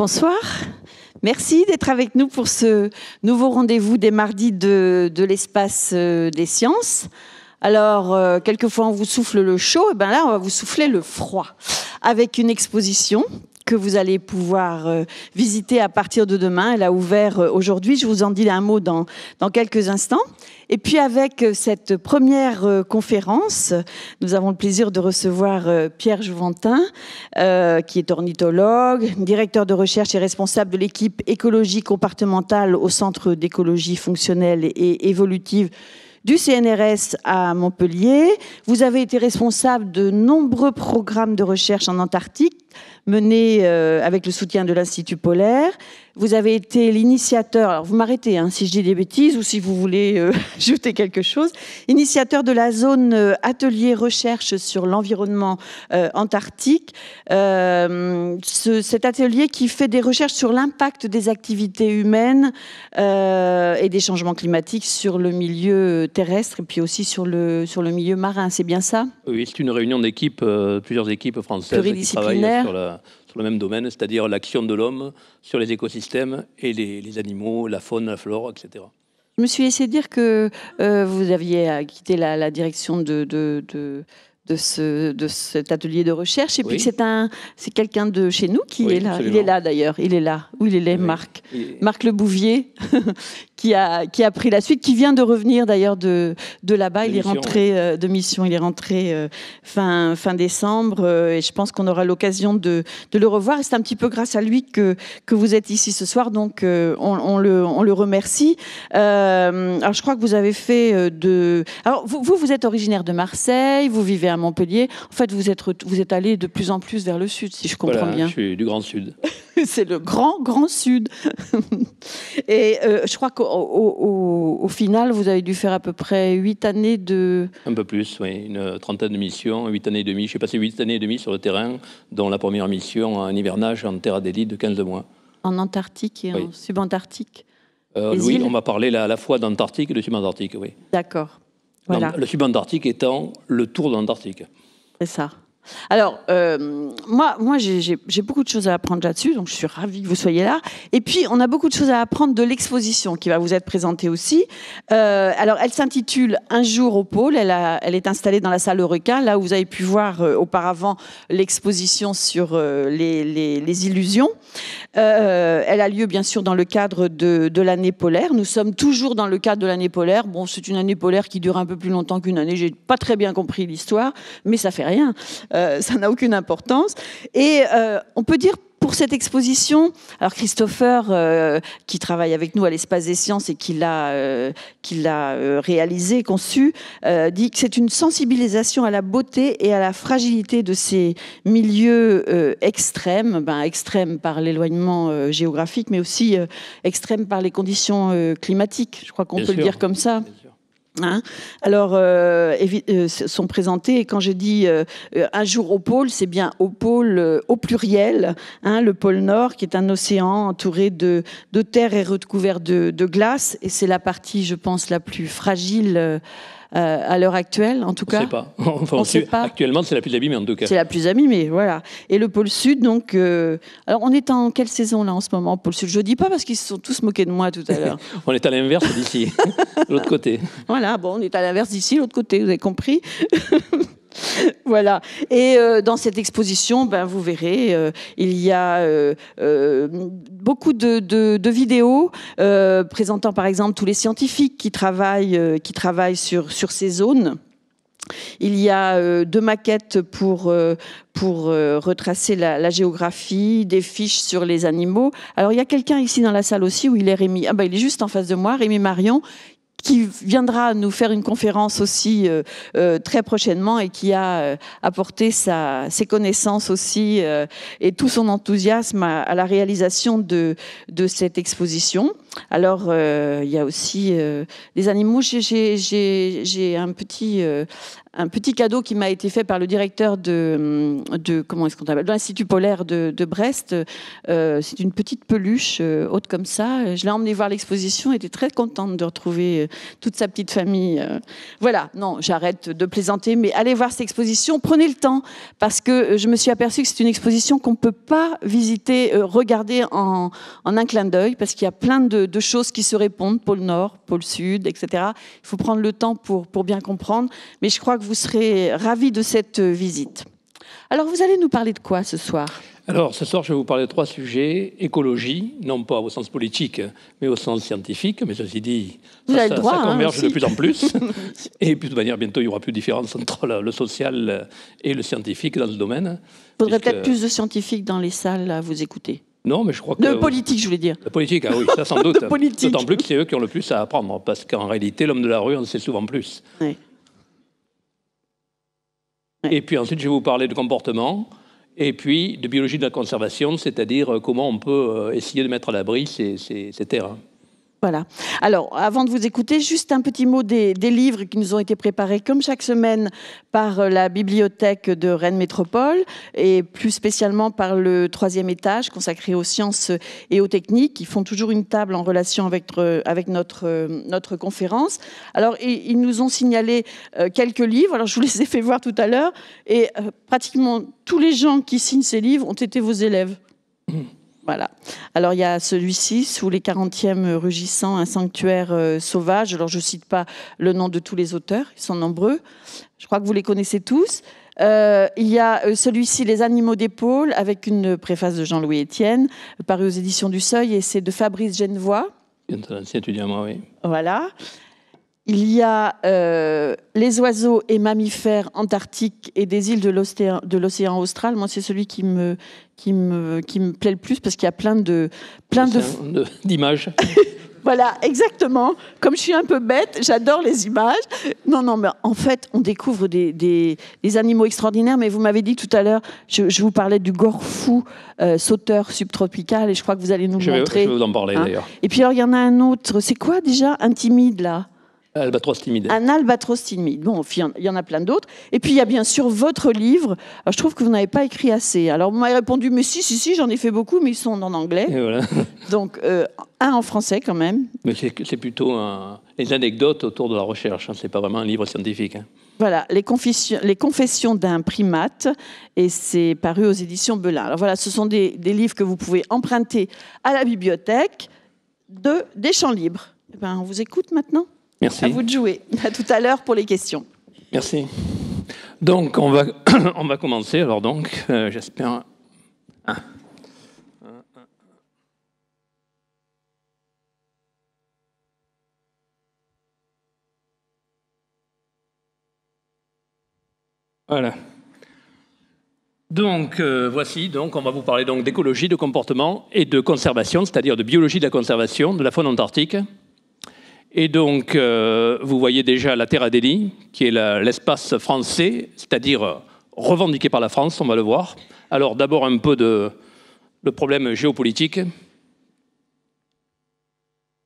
Bonsoir. Merci d'être avec nous pour ce nouveau rendez-vous des mardis de, l'espace euh, des sciences. Alors, euh, quelquefois on vous souffle le chaud, et bien là on va vous souffler le froid avec une exposition que vous allez pouvoir euh, visiter à partir de demain. Elle a ouvert euh, aujourd'hui. Je vous en dis un mot dans, dans quelques instants. Et puis avec euh, cette première conférence, nous avons le plaisir de recevoir Pierre Jouventin, qui est ornithologue, directeur de recherche et responsable de l'équipe écologie compartementale au Centre d'écologie fonctionnelle et évolutive du CNRS à Montpellier. Vous avez été responsable de nombreux programmes de recherche en Antarctique menée euh, avec le soutien de l'Institut polaire. Vous avez été l'initiateur, alors vous m'arrêtez hein, si je dis des bêtises ou si vous voulez euh, ajouter quelque chose, initiateur de la zone euh, atelier recherche sur l'environnement antarctique. cet atelier qui fait des recherches sur l'impact des activités humaines et des changements climatiques sur le milieu terrestre et puis aussi sur le, sur le milieu marin, c'est bien ça Oui, c'est une réunion d'équipes, plusieurs équipes françaises qui sur, sur, le même domaine, c'est-à-dire l'action de l'homme sur les écosystèmes et les, animaux, la faune, la flore, etc. Je me suis laissé dire que euh, vous aviez euh, quitté la, la direction de, de, de, ce, de cet atelier de recherche et puis que c'est, un, c'est quelqu'un de chez nous qui est là. Il est là d'ailleurs, il est là. Où il est, Marc Marc Le Bouvier, qui a, pris la suite, qui vient de revenir d'ailleurs de, de là-bas. Il est rentré euh, de mission, il est rentré euh, fin, fin décembre euh, et je pense qu'on aura l'occasion de, de le revoir. c'est un petit peu grâce à lui que, que vous êtes ici ce soir, donc on, le, on le remercie. alors je crois que vous avez fait de. Alors vous, vous, êtes originaire de Marseille, vous vivez à Montpellier. En fait, vous êtes, vous êtes allé de plus en plus vers le sud, si je comprends bien. Je suis du Grand Sud. c'est le grand, grand Sud. et je crois que au, final, vous avez dû faire à peu près 8 années de... Un peu plus, oui. Une trentaine de missions, 8 années et demie. J'ai passé 8 années et demie sur le terrain, dont la première mission un hivernage en terre Adélie de 15 mois. En Antarctique et en subantarctique euh, Oui, on m'a parlé à la fois d'Antarctique et de subantarctique, oui. D'accord. Voilà. Le subantarctique étant le tour de l'Antarctique. C'est ça. Alors, euh, moi, moi j'ai beaucoup de choses à apprendre là-dessus, donc je suis ravie que vous soyez là. Et puis, on a beaucoup de choses à apprendre de l'exposition qui va vous être présentée aussi. Euh, alors, elle s'intitule Un jour au pôle. Elle, est installée dans la salle Eureka, là où vous avez pu voir euh, auparavant l'exposition sur les, illusions. elle a lieu, bien sûr, dans le cadre de, l'année polaire. Nous sommes toujours dans le cadre de l'année polaire. Bon, c'est une année polaire qui dure un peu plus longtemps qu'une année. J'ai pas très bien compris l'histoire, mais ça fait rien. Euh, ça n'a aucune importance. Et euh, on peut dire pour cette exposition, alors Christopher, euh, qui travaille avec nous à l'Espace des Sciences et qui l'a, l'a réalisé, conçu, dit que c'est une sensibilisation à la beauté et à la fragilité de ces milieux extrêmes, ben, extrêmes par l'éloignement géographique, mais aussi extrêmes par les conditions climatiques. Je crois qu'on peut le dire comme ça. Hein Alors, euh, euh sont présentés, et quand je dis euh, euh, un jour au pôle, c'est bien au pôle au pluriel, hein, le pôle Nord, qui est un océan entouré de, de terre et recouvert de, de glace, et c'est la partie, je pense, la plus fragile euh, à l'heure actuelle, en tout cas. pas. on ne sait pas. Actuellement, c'est la plus abîmée, en tout cas. C'est la plus abîmée, voilà. Et le pôle sud, donc. Euh, alors, on est en quelle saison, là, en ce moment, pôle sud Je dis pas parce qu'ils se sont tous moqués de moi tout à l'heure. on est à l'inverse d'ici, de l'autre côté. Voilà, bon, on est à l'inverse d'ici, de l'autre côté, vous avez compris. voilà. Et euh, dans cette exposition, ben, vous verrez, euh, il y a euh, beaucoup de, vidéos présentant par exemple tous les scientifiques qui travaillent, qui travaillent sur, sur ces zones. Il y a deux maquettes pour, pour retracer la, la, géographie, des fiches sur les animaux. Alors il y a quelqu'un ici dans la salle aussi où il est Rémi. Ah ben, il est juste en face de moi, Rémi Marion, qui viendra nous faire une conférence aussi euh, euh, très prochainement et qui a euh, apporté sa, ses connaissances aussi et tout son enthousiasme à, la réalisation de cette exposition. Alors, euh, il y a aussi des euh, animaux. J'ai un petit, euh, un petit cadeau qui m'a été fait par le directeur de, comment est-ce qu'on appelle, l'institut polaire de, Brest. C'est une petite peluche haute comme ça. Je l'ai emmenée voir l'exposition. Était très contente de retrouver toute sa petite famille. Voilà. Non, j'arrête de plaisanter, mais allez voir cette exposition. Prenez le temps parce que je me suis aperçue que c'est une exposition qu'on peut pas visiter, regarder en, en un clin d'œil parce qu'il y a plein de de, choses qui se répondent, pôle Nord, pôle Sud, etc. Il faut prendre le temps pour, pour bien comprendre, mais je crois que vous serez ravis de cette euh, visite. Alors, vous allez nous parler de quoi ce soir alors, ce soir, je vais vous parler de trois sujets. Écologie, non pas au sens politique, mais au sens scientifique. Mais ceci dit, ça, hein, converge de plus en plus. et puis, de manière, bientôt, il n'y aura plus de différence entre le, social et le scientifique dans ce domaine. Il faudrait peut-être plus de scientifiques dans les salles à vous écouter. Non, mais je crois que. De politique, je voulais dire. De politique, ah oui, ça sans doute. D'autant plus que c'est eux qui ont le plus à apprendre, parce qu'en réalité, l'homme de la rue en sait souvent plus. Et puis ensuite, je vais vous parler de comportement, et puis de biologie de la conservation, c'est-à-dire euh, comment on peut euh, essayer de mettre à l'abri ces, ces, ces voilà. Alors, avant de vous écouter, juste un petit mot des, livres qui nous ont été préparés, comme chaque semaine, par euh, la bibliothèque de Rennes Métropole et plus spécialement par le troisième étage consacré aux sciences et aux techniques. Ils font toujours une table en relation avec, euh, avec notre, euh, notre conférence. Alors, ils, nous ont signalé quelques livres. Alors, je vous les ai fait voir tout à l'heure et pratiquement tous les gens qui signent ces livres ont été vos élèves. Voilà. Alors il y a celui-ci, sous les 40e euh, rugissants, un sanctuaire euh, sauvage. Alors je ne cite pas le nom de tous les auteurs, ils sont nombreux. Je crois que vous les connaissez tous. Euh, il y a celui-ci, Les animaux d'épaule, avec une préface de Jean-Louis Étienne, paru aux éditions du Seuil, et c'est de Fabrice Genevois. étudiant, oui. Voilà. Il y a les oiseaux et mammifères antarctiques et des îles de l'océan austral. Moi, c'est celui qui me, qui me, plaît le plus parce qu'il y a plein de. Plein D'images. voilà, exactement. Comme je suis un peu bête, j'adore les images. Non, non, mais en fait, on découvre des, des, animaux extraordinaires. Mais vous m'avez dit tout à l'heure, je, vous parlais du gorfou euh, sauteur subtropical et je crois que vous allez nous montrer. je vais vous en parler hein. d'ailleurs. Et puis alors, il y en a un autre. C'est quoi déjà Un timide là Albatros timide. Un albatros timide. Bon, il y en a plein d'autres. Et puis, il y a bien sûr votre livre. Ah, je trouve que vous n'avez pas écrit assez. Alors, vous m'avez répondu, mais si, si, si, j'en ai fait beaucoup, mais ils sont en anglais. Donc, euh, un en français quand même. Mais c'est plutôt les anecdotes autour de la recherche. Hein. C'est pas vraiment un livre scientifique. Hein. Voilà, les, confessions d'un primate, et c'est paru aux éditions Belin. Alors voilà, ce sont des, livres que vous pouvez emprunter à la bibliothèque de, des champs libres. Eh ben, on vous écoute maintenant. Merci. À vous de jouer. À tout à l'heure pour les questions. Merci. Donc, on va, commencer. Alors, donc, euh, j'espère. Voilà. Donc euh, voici, donc on va vous parler d'écologie, de comportement et de conservation, c'est-à-dire de biologie de la conservation de la faune antarctique. Et donc, euh, vous voyez déjà la à Deli, qui est l'espace français, c'est-à-dire euh, revendiqué par la France, on va le voir. Alors, d'abord, un peu de le problème géopolitique.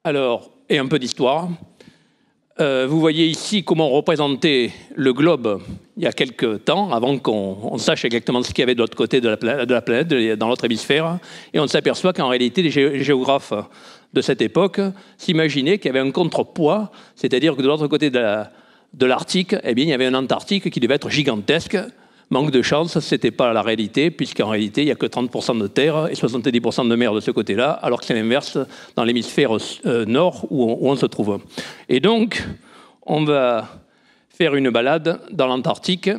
Alors, et un peu d'histoire. Euh, vous voyez ici comment représentait le globe il y a quelques temps, avant qu'on sache exactement ce qu'il y avait de l'autre côté de la, planète, dans l'autre hémisphère. Et on s'aperçoit qu'en réalité, les géographes de cette époque s'imaginaient qu'il y avait un contrepoids, c'est-à-dire que de l'autre côté de l'Arctique, eh bien, il y avait un Antarctique qui devait être gigantesque. Manque de chance, ce n'était pas la réalité, puisqu'en réalité, il n'y a que 30% de terre et 70% de mer de ce côté-là, alors que c'est l'inverse dans l'hémisphère euh, nord où on, on se trouve. Et donc, on va faire une balade dans l'Antarctique,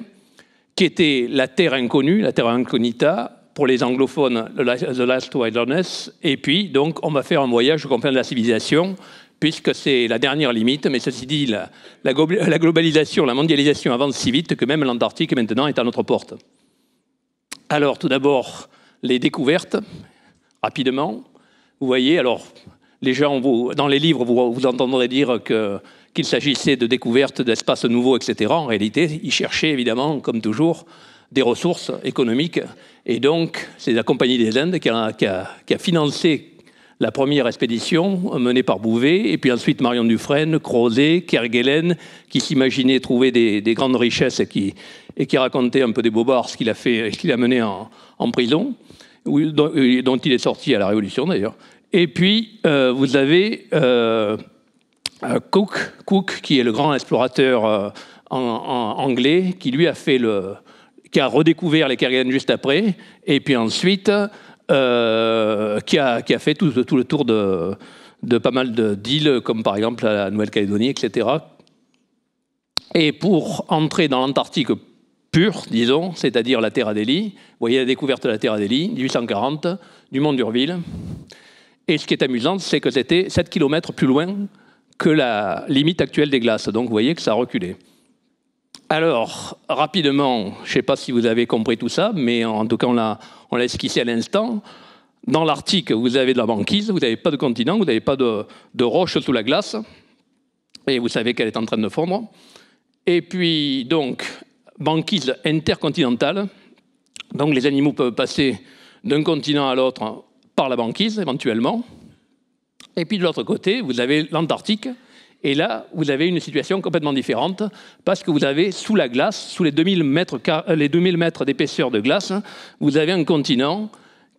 qui était la terre inconnue, la terre incognita, pour les anglophones, The Last Wilderness. Et puis, donc, on va faire un voyage au de la civilisation, puisque c'est la dernière limite. Mais ceci dit, la, globalisation, la mondialisation avance si vite que même l'Antarctique, maintenant, est à notre porte. Alors, tout d'abord, les découvertes, rapidement. Vous voyez, alors, les gens, dans les livres, vous, entendrez dire que qu'il s'agissait de découvertes d'espaces nouveaux, etc. En réalité, ils cherchaient évidemment, comme toujours, des ressources économiques et donc, c'est la Compagnie des Indes qui a, qui, a, financé la première expédition menée par Bouvet, et puis ensuite Marion Dufresne, Crozet, Kerguelen, qui s'imaginait trouver des, grandes richesses et qui, racontait un peu des bobards ce qu'il a, fait, ce qu'il a mené en, prison, euh, dont, il est sorti à la Révolution d'ailleurs. Et puis, euh, vous avez euh, Cook, Cook, qui est le grand explorateur en, anglais, qui lui a fait le, qui a redécouvert les Kerguelen juste après, et puis ensuite euh, qui, a, fait tout, le tour de, de, pas mal d'îles, comme par exemple la Nouvelle-Calédonie, etc. Et pour entrer dans l'Antarctique pure, disons, c'est-à-dire la Terre Deli, vous voyez la découverte de la Terre Deli, 1840, du Mont d'Urville. Et ce qui est amusant, c'est que c'était 7 km plus loin que la limite actuelle des glaces. Donc vous voyez que ça a reculé. Alors, rapidement, je ne sais pas si vous avez compris tout ça, mais en tout cas, on l'a, esquissé à l'instant. Dans l'Arctique, vous avez de la banquise, vous n'avez pas de continent, vous n'avez pas de, de roche sous la glace, et vous savez qu'elle est en train de fondre. Et puis, donc, banquise intercontinentale, donc les animaux peuvent passer d'un continent à l'autre par la banquise, éventuellement. Et puis, de l'autre côté, vous avez l'Antarctique, et là, vous avez une situation complètement différente, parce que vous avez sous la glace, sous les 2000 mètres, euh, mètres d'épaisseur de glace, vous avez un continent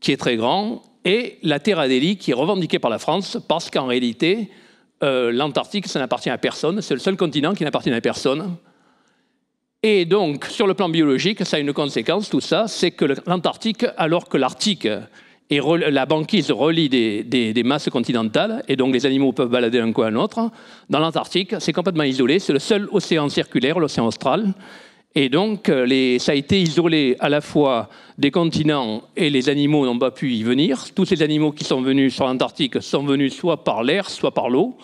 qui est très grand, et la terre Adélie qui est revendiquée par la France, parce qu'en réalité, euh, l'Antarctique, ça n'appartient à personne, c'est le seul continent qui n'appartient à personne. Et donc, sur le plan biologique, ça a une conséquence, tout ça, c'est que l'Antarctique, alors que l'Arctique, et la banquise relie des, masses continentales, et donc les animaux peuvent balader d'un coin à l'autre. Dans l'Antarctique, c'est complètement isolé, c'est le seul océan circulaire, l'océan austral. Et donc, euh, les, ça a été isolé à la fois des continents et les animaux n'ont pas pu y venir. Tous ces animaux qui sont venus sur l'Antarctique sont venus soit par l'air, soit par l'eau.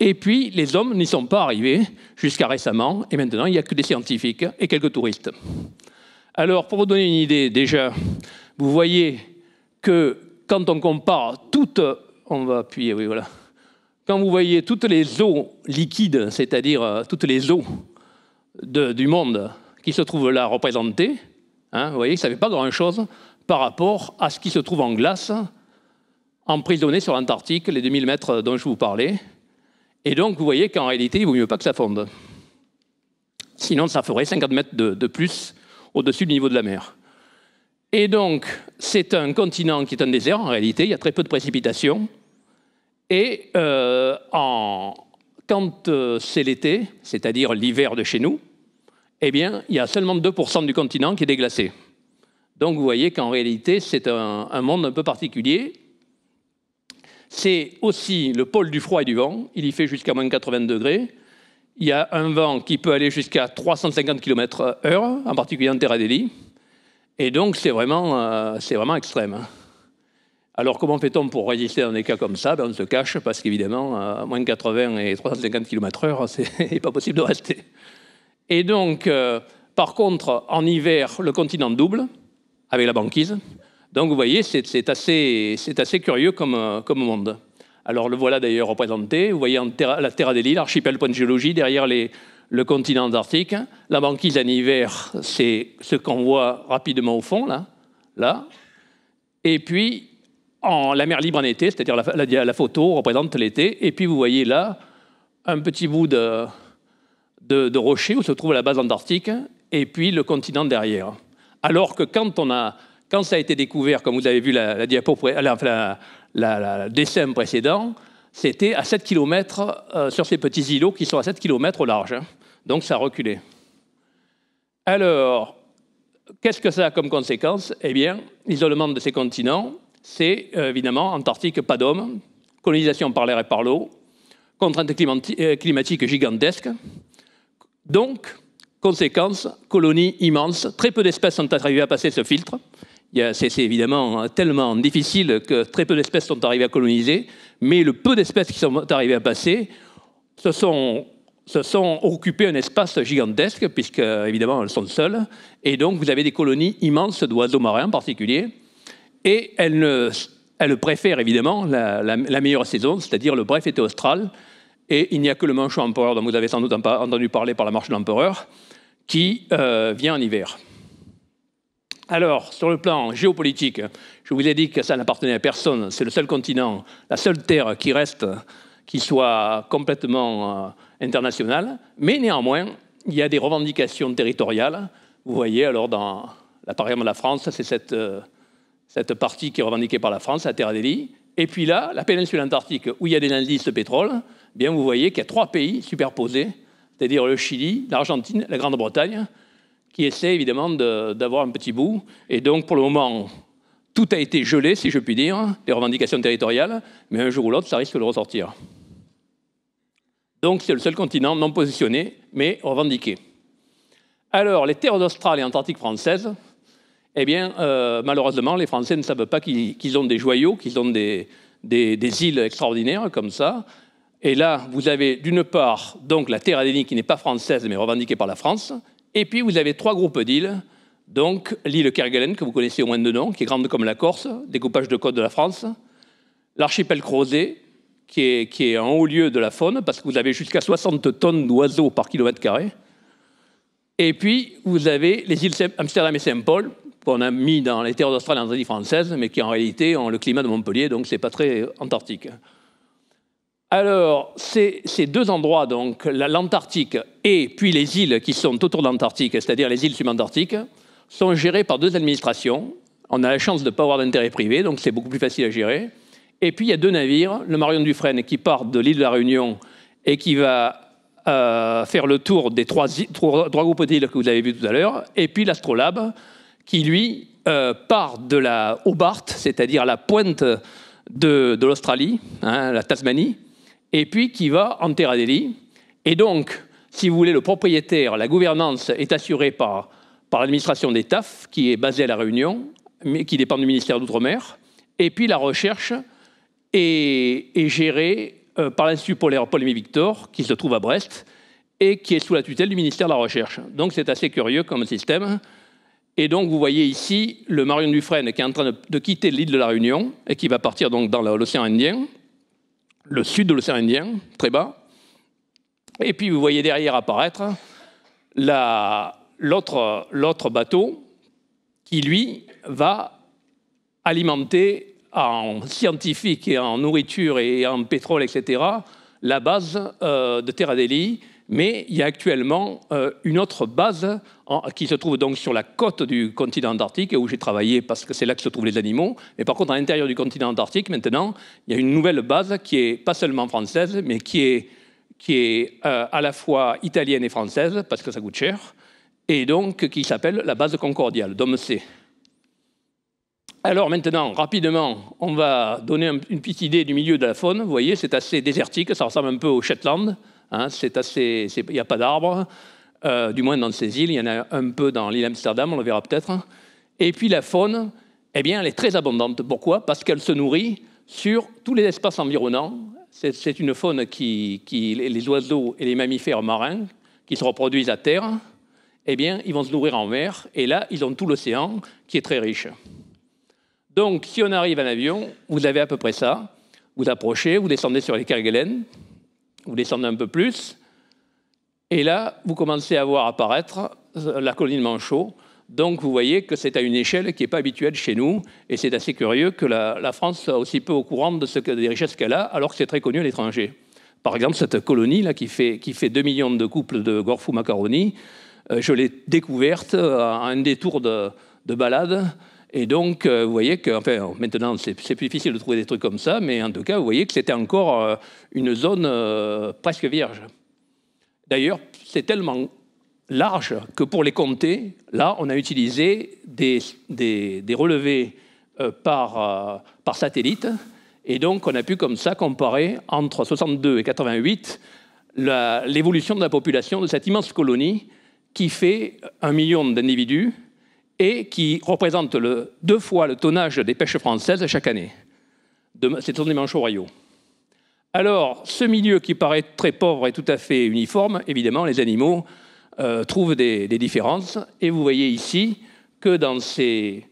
Et puis, les hommes n'y sont pas arrivés jusqu'à récemment, et maintenant, il n'y a que des scientifiques et quelques touristes. Alors, pour vous donner une idée, déjà, vous voyez quand on compare toutes, on va appuyer, oui, voilà. Quand vous voyez toutes les eaux liquides, c'est-à-dire euh, toutes les eaux du monde qui se trouvent là représentées, hein, vous voyez, ça ne fait pas grand-chose par rapport à ce qui se trouve en glace, emprisonné sur l'Antarctique, les 2000 mètres dont je vous parlais. Et donc, vous voyez qu'en réalité, il vaut mieux pas que ça fonde. Sinon, ça ferait 50 mètres de plus au-dessus du niveau de la mer. Et donc, c'est un continent qui est un désert en réalité, il y a très peu de précipitations. Et euh, quand euh, c'est l'été, c'est-à-dire l'hiver de chez nous, eh bien, il y a seulement 2% du continent qui est déglacé. Donc vous voyez qu'en réalité, c'est un, monde un peu particulier. C'est aussi le pôle du froid et du vent. Il y fait jusqu'à moins 80 degrés. Il y a un vent qui peut aller jusqu'à 350 km/h, en particulier en Terre Adélie. Et donc, c'est vraiment, euh, c'est vraiment extrême. Hein. Alors, comment fait-on pour résister dans des cas comme ça ben, On se cache parce qu'évidemment, à euh, moins de 80 et 350 km/h, c'est pas possible de rester. Et donc, euh, par contre, en hiver, le continent double avec la banquise. Donc, vous voyez, c'est assez, assez curieux comme, comme monde. Alors, le voilà d'ailleurs représenté. Vous voyez en la Terre des l'archipel, le point de géologie, derrière les, le continent antarctique. La banquise en hiver, c'est ce qu'on voit rapidement au fond, là. là. Et puis, en, la mer libre en été, c'est-à-dire la, photo représente l'été. Et puis, vous voyez là un petit bout de, de, rocher où se trouve la base antarctique et puis le continent derrière. Alors que quand, on a, quand ça a été découvert, comme vous avez vu la, la, la, la dessin précédent, c'était à 7 km euh, sur ces petits îlots qui sont à 7 km au large. Hein. Donc ça reculait. Alors, qu'est-ce que ça a comme conséquence Eh bien, l'isolement de ces continents, c'est euh, évidemment Antarctique, pas d'homme, colonisation par l'air et par l'eau, contraintes euh, climatiques gigantesques. Donc, conséquence, colonies immenses. Très peu d'espèces sont arrivées à passer ce filtre. C'est évidemment hein, tellement difficile que très peu d'espèces sont arrivées à coloniser mais le peu d'espèces qui sont arrivées à passer se sont, occupées un espace gigantesque, puisque évidemment elles sont seules, et donc vous avez des colonies immenses d'oiseaux marins en particulier, et elles, préfèrent évidemment la, meilleure saison, c'est-à-dire le bref été austral, et il n'y a que le manchot empereur dont vous avez sans doute entendu parler par la marche de l'empereur, qui euh, vient en hiver. Alors, sur le plan géopolitique, je vous ai dit que ça n'appartenait à personne. C'est le seul continent, la seule terre qui reste, qui soit complètement euh, internationale. Mais néanmoins, il y a des revendications territoriales. Vous voyez, alors, dans, la de la France, c'est euh, cette, partie qui est revendiquée par la France, la Terre d'Élie. Et puis là, la péninsule antarctique, où il y a des indices de pétrole, eh bien, vous voyez qu'il y a trois pays superposés, c'est-à-dire le Chili, l'Argentine, la Grande-Bretagne qui essaie évidemment d'avoir un petit bout. Et donc, pour le moment, tout a été gelé, si je puis dire, les revendications territoriales, mais un jour ou l'autre, ça risque de ressortir. Donc, c'est le seul continent non positionné, mais revendiqué. Alors, les terres australes et antarctiques françaises, eh bien, euh, malheureusement, les Français ne savent pas qu'ils ont des joyaux, qu'ils ont des, îles extraordinaires comme ça. Et là, vous avez d'une part donc la terre Adélie qui n'est pas française mais revendiquée par la France, et puis, vous avez trois groupes d'îles. Donc, l'île Kerguelen, que vous connaissez au moins de nom, qui est grande comme la Corse, découpage de côte de la France. L'archipel Crozet, qui est, en haut lieu de la faune, parce que vous avez jusqu'à 60 tonnes d'oiseaux par kilomètre carré. Et puis, vous avez les îles Amsterdam et Saint-Paul, qu'on a mis dans les terres d'Australie en française, mais qui en réalité ont le climat de Montpellier, donc n'est pas très antarctique. Alors, ces, deux endroits, donc l'Antarctique et puis les îles qui sont autour de l'Antarctique, c'est-à-dire les îles subantarctiques, sont gérés par deux administrations. On a la chance de ne pas avoir d'intérêt privé, donc c'est beaucoup plus facile à gérer. Et puis il y a deux navires, le Marion Dufresne qui part de l'île de la Réunion et qui va euh, faire le tour des trois, groupes d'îles que vous avez vus tout à l'heure, et puis l'Astrolabe qui, lui, euh, part de la Hobart, c'est-à-dire la pointe de, l'Australie, hein, la Tasmanie, et puis qui va en Terre Delhi. Et donc, si vous voulez, le propriétaire, la gouvernance est assurée par, l'administration des TAF, qui est basée à La Réunion, mais qui dépend du ministère d'Outre-mer. Et puis la recherche est, gérée euh, par l'Institut polaire paul émile Victor, qui se trouve à Brest, et qui est sous la tutelle du ministère de la Recherche. Donc c'est assez curieux comme système. Et donc vous voyez ici le Marion Dufresne qui est en train de, de quitter l'île de la Réunion et qui va partir donc dans l'océan Indien le sud de l'océan Indien, très bas. Et puis vous voyez derrière apparaître l'autre bateau qui, lui, va alimenter en scientifique et en nourriture et en pétrole, etc., la base euh, de Terra Deli, mais il y a actuellement euh, une autre base qui se trouve donc sur la côte du continent antarctique, où j'ai travaillé parce que c'est là que se trouvent les animaux. Mais par contre, à l'intérieur du continent antarctique, maintenant, il y a une nouvelle base qui est pas seulement française, mais qui est, qui est euh, à la fois italienne et française, parce que ça coûte cher, et donc qui s'appelle la base concordiale, DOMC. Alors maintenant, rapidement, on va donner une petite idée du milieu de la faune. Vous voyez, c'est assez désertique, ça ressemble un peu au Shetland. Hein, il n'y a pas d'arbres, euh, du moins dans ces îles. Il y en a un peu dans l'île Amsterdam, on le verra peut-être. Et puis la faune, eh bien, elle est très abondante. Pourquoi Parce qu'elle se nourrit sur tous les espaces environnants. C'est une faune qui, les oiseaux et les mammifères marins qui se reproduisent à terre, eh bien, ils vont se nourrir en mer. Et là, ils ont tout l'océan qui est très riche. Donc, si on arrive en avion, vous avez à peu près ça. Vous approchez, vous descendez sur les Kerguelen, vous descendez un peu plus, et là, vous commencez à voir apparaître euh, la colline Manchot. Donc, vous voyez que c'est à une échelle qui n'est pas habituelle chez nous, et c'est assez curieux que la, France soit aussi peu au courant de ce, des richesses qu'elle a, alors que c'est très connu à l'étranger. Par exemple, cette colonie là qui fait, qui fait 2 millions de couples de Gorfou Macaroni, euh, je l'ai découverte euh, à un détour de, de balade et donc, euh, vous voyez que, enfin, maintenant, c'est plus difficile de trouver des trucs comme ça, mais en tout cas, vous voyez que c'était encore euh, une zone euh, presque vierge. D'ailleurs, c'est tellement large que pour les compter, là, on a utilisé des, relevés par, par satellite, et donc on a pu comme ça comparer entre 62 et 88 l'évolution de la population de cette immense colonie qui fait un million d'individus et qui représente deux fois le tonnage des pêches françaises chaque année. C'est ces des au royaux. Alors, ce milieu qui paraît très pauvre et tout à fait uniforme, évidemment, les animaux euh, trouvent des, différences. Et vous voyez ici que dans ces,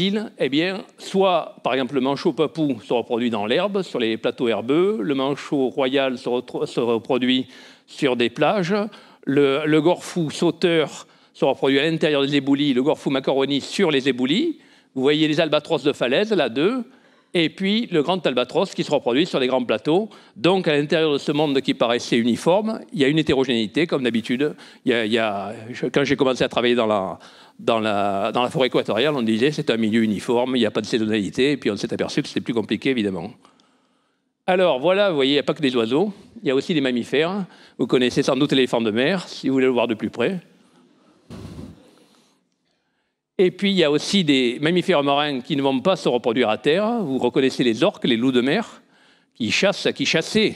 îles, eh bien, soit, par exemple, le manchot papou se reproduit dans l'herbe, sur les plateaux herbeux, le manchot royal se, reproduit sur des plages, le, le gorfou sauteur sont reproduits à l'intérieur des éboulis, le gorfou macaroni sur les éboulis. Vous voyez les albatros de falaise, là, deux, et puis le grand albatros qui se reproduit sur les grands plateaux. Donc, à l'intérieur de ce monde qui paraissait uniforme, il y a une hétérogénéité, comme d'habitude. Il quand j'ai commencé à travailler dans la, dans la, dans la forêt équatoriale, on disait c'est un milieu uniforme, il n'y a pas de saisonnalité, et puis on s'est aperçu que c'était plus compliqué, évidemment. Alors voilà, vous voyez, il n'y a pas que des oiseaux, il y a aussi des mammifères. Vous connaissez sans doute l'éléphant de mer, si vous voulez le voir de plus près. Et puis, il y a aussi des mammifères marins qui ne vont pas se reproduire à terre. Vous reconnaissez les orques, les loups de mer, qui chassent, qui chassaient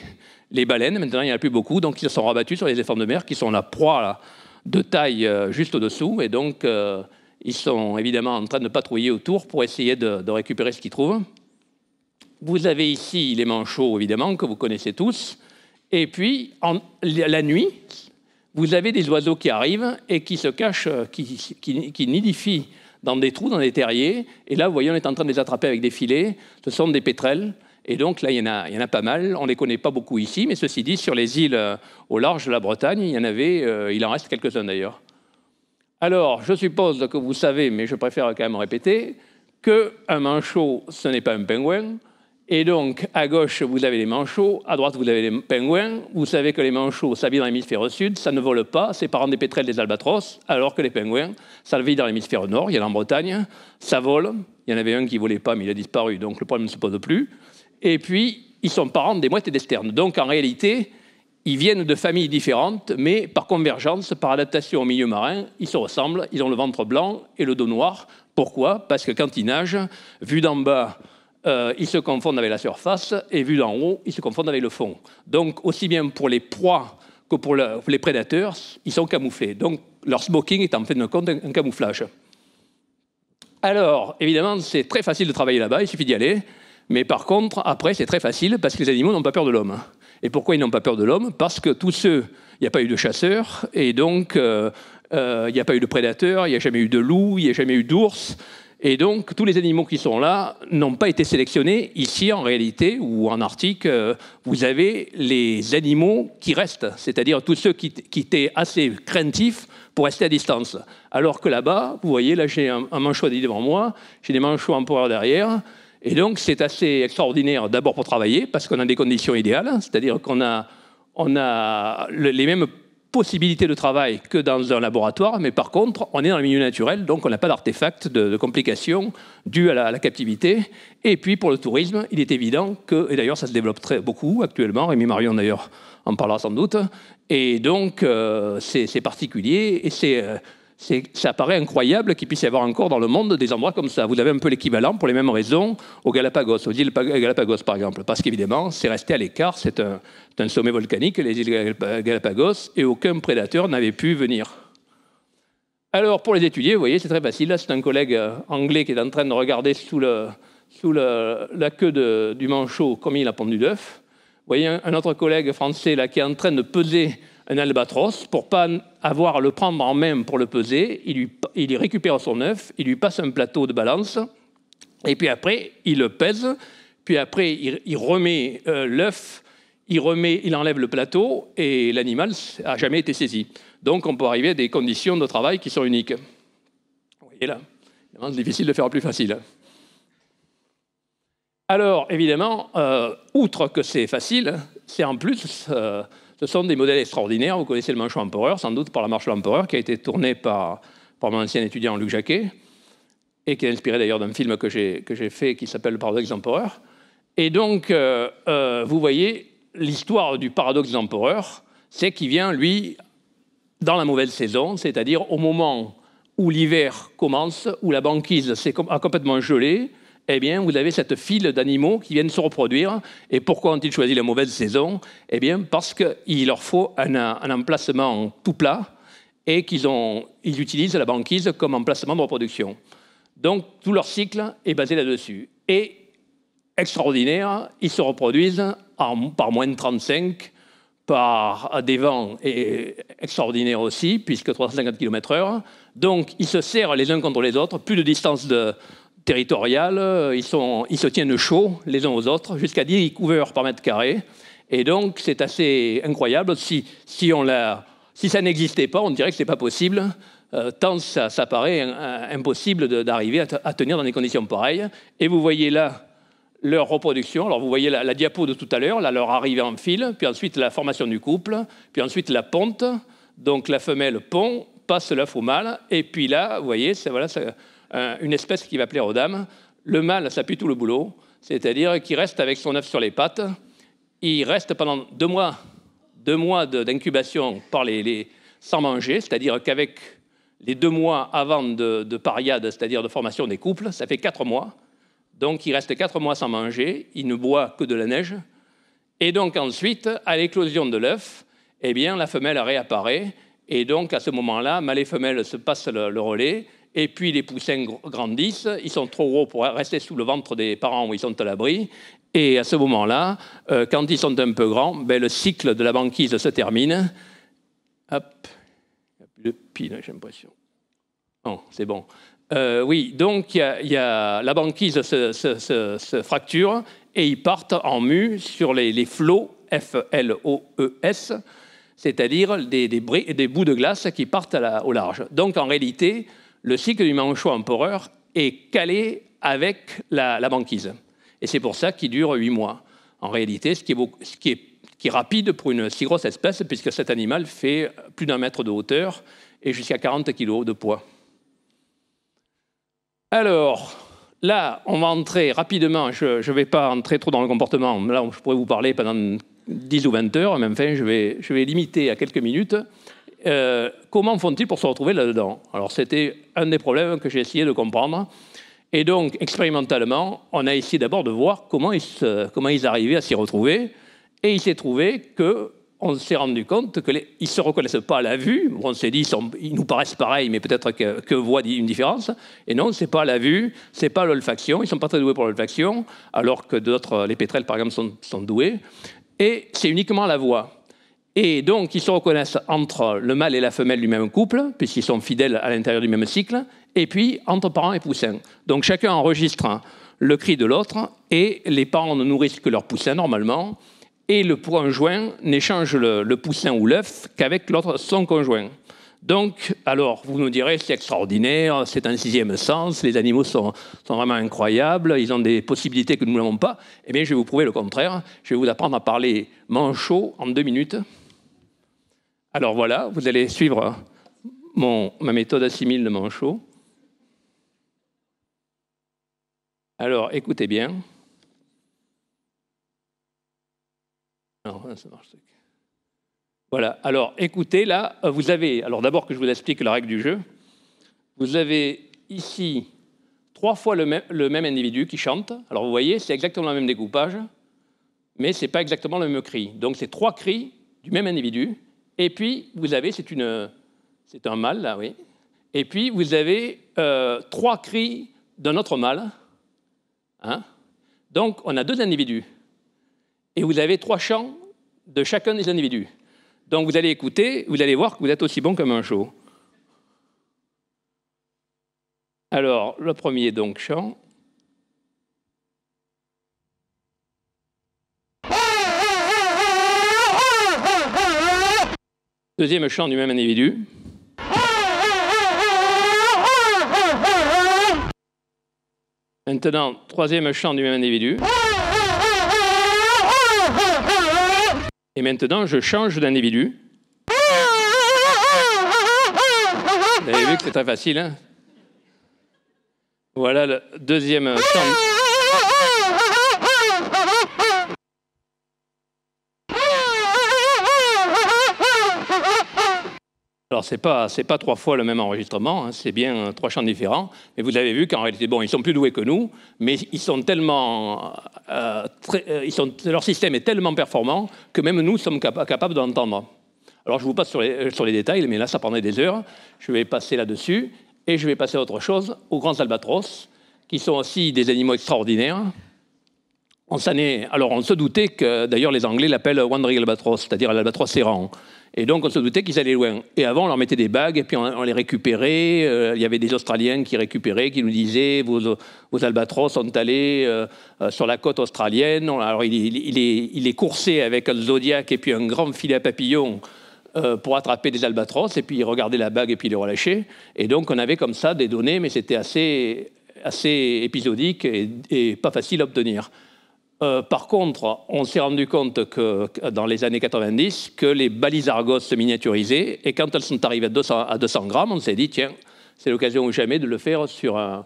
les baleines. Maintenant, il n'y en a plus beaucoup, donc ils se sont rabattus sur les éléphants de mer, qui sont la proie de taille euh, juste au-dessous. Et donc, euh, ils sont évidemment en train de patrouiller autour pour essayer de, récupérer ce qu'ils trouvent. Vous avez ici les manchots, évidemment, que vous connaissez tous. Et puis, en, la nuit, vous avez des oiseaux qui arrivent et qui se cachent, euh, qui, nidifient dans des trous, dans des terriers. Et là, vous voyez, on est en train de les attraper avec des filets. Ce sont des pétrels. Et donc là, il y, en a, il y en a pas mal. On ne les connaît pas beaucoup ici, mais ceci dit, sur les îles euh, au large de la Bretagne, il y en avait, euh, il en reste quelques-uns d'ailleurs. Alors, je suppose que vous savez, mais je préfère quand même répéter, qu'un manchot, ce n'est pas un pingouin. Et donc, à gauche, vous avez les manchots, à droite, vous avez les pingouins. Vous savez que les manchots, ça vit dans l'hémisphère sud, ça ne vole pas, c'est parent des pétrels des albatros, alors que les pingouins, ça vit dans l'hémisphère nord, il y en a en Bretagne, ça vole. Il y en avait un qui ne volait pas, mais il a disparu, donc le problème ne se pose plus. Et puis, ils sont parents des mouettes et des sternes. Donc, en réalité, ils viennent de familles différentes, mais par convergence, par adaptation au milieu marin, ils se ressemblent, ils ont le ventre blanc et le dos noir. Pourquoi Parce que quand ils nagent, vu d'en bas, euh, ils se confondent avec la surface et vu d'en haut, ils se confondent avec le fond. Donc, aussi bien pour les proies que pour, les prédateurs, ils sont camouflés. Donc, leur smoking est en fait un, camouflage. Alors, évidemment, c'est très facile de travailler là-bas, il suffit d'y aller. Mais par contre, après, c'est très facile parce que les animaux n'ont pas peur de l'homme. Et pourquoi ils n'ont pas peur de l'homme Parce que tous ceux, il n'y a pas eu de chasseurs, et donc euh, euh, il n'y a pas eu de prédateurs, il n'y a jamais eu de loups, il n'y a jamais eu d'ours. Et donc, tous les animaux qui sont là n'ont pas été sélectionnés. Ici, en réalité, ou en Arctique, euh, vous avez les animaux qui restent, c'est-à-dire tous ceux qui, étaient assez craintifs pour rester à distance. Alors que là-bas, vous voyez, là, j'ai un, un manchot devant moi, j'ai des manchots empereurs derrière. Et donc, c'est assez extraordinaire, d'abord pour travailler, parce qu'on a des conditions idéales, c'est-à-dire qu'on a, on a les mêmes possibilité de travail que dans un laboratoire, mais par contre, on est dans le milieu naturel, donc on n'a pas d'artefacts, de, complications dues à la, captivité. Et puis pour le tourisme, il est évident que, et d'ailleurs ça se développe très beaucoup actuellement, Rémi Marion d'ailleurs en parlera sans doute, et donc euh, c'est particulier, et c'est... Euh, ça paraît incroyable qu'il puisse y avoir encore dans le monde des endroits comme ça. Vous avez un peu l'équivalent pour les mêmes raisons aux Galapagos, aux îles euh, Galapagos par exemple, parce qu'évidemment, c'est resté à l'écart, c'est un, sommet volcanique, les îles Galapagos, et aucun prédateur n'avait pu venir. Alors, pour les étudier, vous voyez, c'est très facile. Là, c'est un collègue euh, anglais qui est en train de regarder sous, le, sous la queue du manchot comme il a pondu d'œuf. Vous voyez, un, un autre collègue français là, qui est en train de peser un albatros, pour pas avoir à le prendre en main pour le peser, il, lui, il récupère son œuf, il lui passe un plateau de balance, et puis après, il le pèse, puis après, il, remet euh, l'œuf, il, remet, il enlève le plateau, et l'animal n'a jamais été saisi. Donc on peut arriver à des conditions de travail qui sont uniques. Vous voyez là, c'est difficile de faire plus facile. Alors évidemment, euh, outre que c'est facile, c'est en plus... Euh, ce sont des modèles extraordinaires. Vous connaissez le manchot empereur, sans doute par la marche de l'empereur, qui a été tournée par, mon ancien étudiant Luc Jacquet, et qui est inspiré d'ailleurs d'un film que j'ai fait qui s'appelle Le paradoxe empereur. Et donc, euh, euh, vous voyez, l'histoire du paradoxe empereur, c'est qu'il vient, lui, dans la mauvaise saison, c'est-à-dire au moment où l'hiver commence, où la banquise s'est complètement gelé, eh bien, vous avez cette file d'animaux qui viennent se reproduire. Et pourquoi ont-ils choisi la mauvaise saison Eh bien, parce qu'il leur faut un, emplacement tout plat et qu'ils ils utilisent la banquise comme emplacement de reproduction. Donc, tout leur cycle est basé là-dessus. Et, extraordinaire, ils se reproduisent en, par moins de 35, par des vents et extraordinaires aussi, puisque 350 km/h. Donc, ils se serrent les uns contre les autres, plus de distance de, territoriales, euh, ils, sont, ils se tiennent chauds les uns aux autres, jusqu'à 10 couverts par mètre carré. Et donc, c'est assez incroyable. Si, si, on la, si ça n'existait pas, on dirait que ce n'est pas possible, euh, tant ça, paraît impossible d'arriver à, tenir dans des conditions pareilles. Et vous voyez là leur reproduction. Alors, vous voyez la, diapo de tout à l'heure, là, leur arrivée en fil, puis ensuite la formation du couple, puis ensuite la ponte. Donc, la femelle pond, passe l'œuf au mâle, et puis là, vous voyez, ça, voilà, ça, euh, une espèce qui va plaire aux dames. Le mâle s'appuie tout le boulot, c'est-à-dire qu'il reste avec son œuf sur les pattes. Il reste pendant deux mois, deux mois d'incubation les, sans manger, c'est-à-dire qu'avec les deux mois avant de, pariade, c'est-à-dire de formation des couples, ça fait quatre mois. Donc il reste quatre mois sans manger, il ne boit que de la neige. Et donc ensuite, à l'éclosion de l'œuf, eh bien la femelle réapparaît. Et donc à ce moment-là, mâle et femelle se passent le relais et puis les poussins grandissent, ils sont trop gros pour rester sous le ventre des parents où ils sont à l'abri. Et à ce moment-là, euh, quand ils sont un peu grands, ben, le cycle de la banquise se termine. Hop, il plus de pile, j'ai l'impression. Oh, c'est bon. Euh, oui, donc y y a, la banquise se, fracture et ils partent en mue sur les, flots, F-L-O-E-S, c'est-à-dire des, bouts de glace qui partent au large. Donc en réalité, le cycle du manchot empereur est calé avec la, banquise. Et c'est pour ça qu'il dure huit mois. En réalité, ce qui est, ce qui est, qui rapide pour une si grosse espèce, puisque cet animal fait plus d'un mètre de hauteur et jusqu'à 40 kg de poids. Alors, là, on va entrer rapidement. Je ne vais pas entrer trop dans le comportement. Là, je pourrais vous parler pendant 10 ou 20 heures, mais enfin, je je vais limiter à quelques minutes. Euh, comment font-ils pour se retrouver là-dedans Alors c'était un des problèmes que j'ai essayé de comprendre. Et donc, expérimentalement, on a essayé d'abord de voir comment ils, comment ils arrivaient à s'y retrouver. Et il s'est trouvé que on s'est rendu compte qu'ils ne se reconnaissent pas à la vue. On s'est dit, ils, nous paraissent pareils, mais peut-être que, que voient une différence. Et non, ce n'est pas à la vue, ce n'est pas l'olfaction. Ils ne sont pas très doués pour l'olfaction, alors que d'autres, les pétrels par exemple, sont, sont doués. Et c'est uniquement la voix. Et donc, ils se reconnaissent entre le mâle et la femelle du même couple, puisqu'ils sont fidèles à l'intérieur du même cycle, et puis entre parents et poussins. Donc, chacun enregistre le cri de l'autre, et les parents ne nourrissent que leur poussin normalement, et le conjoint n'échange le, poussin ou l'œuf qu'avec l'autre, son conjoint. Donc, alors, vous nous direz, c'est extraordinaire, c'est un sixième sens, les animaux sont, sont, vraiment incroyables, ils ont des possibilités que nous n'avons pas. Eh bien, je vais vous prouver le contraire. Je vais vous apprendre à parler manchot en deux minutes. Alors voilà, vous allez suivre ma méthode assimile de Manchot. Alors écoutez bien. Voilà, alors écoutez, là, vous avez, alors d'abord que je vous explique la règle du jeu, vous avez ici trois fois le même, le même individu qui chante. Alors vous voyez, c'est exactement le même découpage, mais ce n'est pas exactement le même cri. Donc c'est trois cris du même individu, et puis, vous avez, c'est, un mâle, là, oui. Et puis, vous avez euh, trois cris d'un autre mâle. Hein. Donc, on a deux individus. Et vous avez trois chants de chacun des individus. Donc, vous allez écouter, vous allez voir que vous êtes aussi bon comme un show. Alors, le premier donc chant. Deuxième chant du même individu. Maintenant, troisième chant du même individu. Et maintenant, je change d'individu. Vous avez vu que c'est très facile. Hein voilà le deuxième chant. Alors, ce n'est pas, pas, trois fois le même enregistrement, hein, c'est bien trois chants différents, mais vous avez vu qu'en réalité, bon, ils sont plus doués que nous, mais ils sont tellement. Euh, euh, ils sont, leur système est tellement performant que même nous sommes capables d'entendre. Alors, je vous passe sur les, euh, sur les, détails, mais là, ça prendrait des heures. Je vais passer là-dessus et je vais passer à autre chose, aux grands albatros, qui sont aussi des animaux extraordinaires. On Alors, on se doutait que, d'ailleurs, les Anglais l'appellent Wandering Albatros, c'est-à-dire l'albatros errant. Et donc, on se doutait qu'ils allaient loin. Et avant, on leur mettait des bagues, et puis on, les récupérait. Euh, il y avait des Australiens qui récupéraient, qui nous disaient Vos, vos albatros sont allés euh, sur la côte australienne. Alors, il, il, coursait est, avec un zodiaque et puis un grand filet à papillons euh, pour attraper des albatros, et puis ils regardaient la bague et puis les relâchait. Et donc, on avait comme ça des données, mais c'était assez, assez épisodique et pas facile à obtenir. Euh, par contre, on s'est rendu compte que, dans les années 90 que les balises Argos se miniaturisaient et quand elles sont arrivées à 200, grammes, on s'est dit tiens, c'est l'occasion ou jamais de le faire sur un,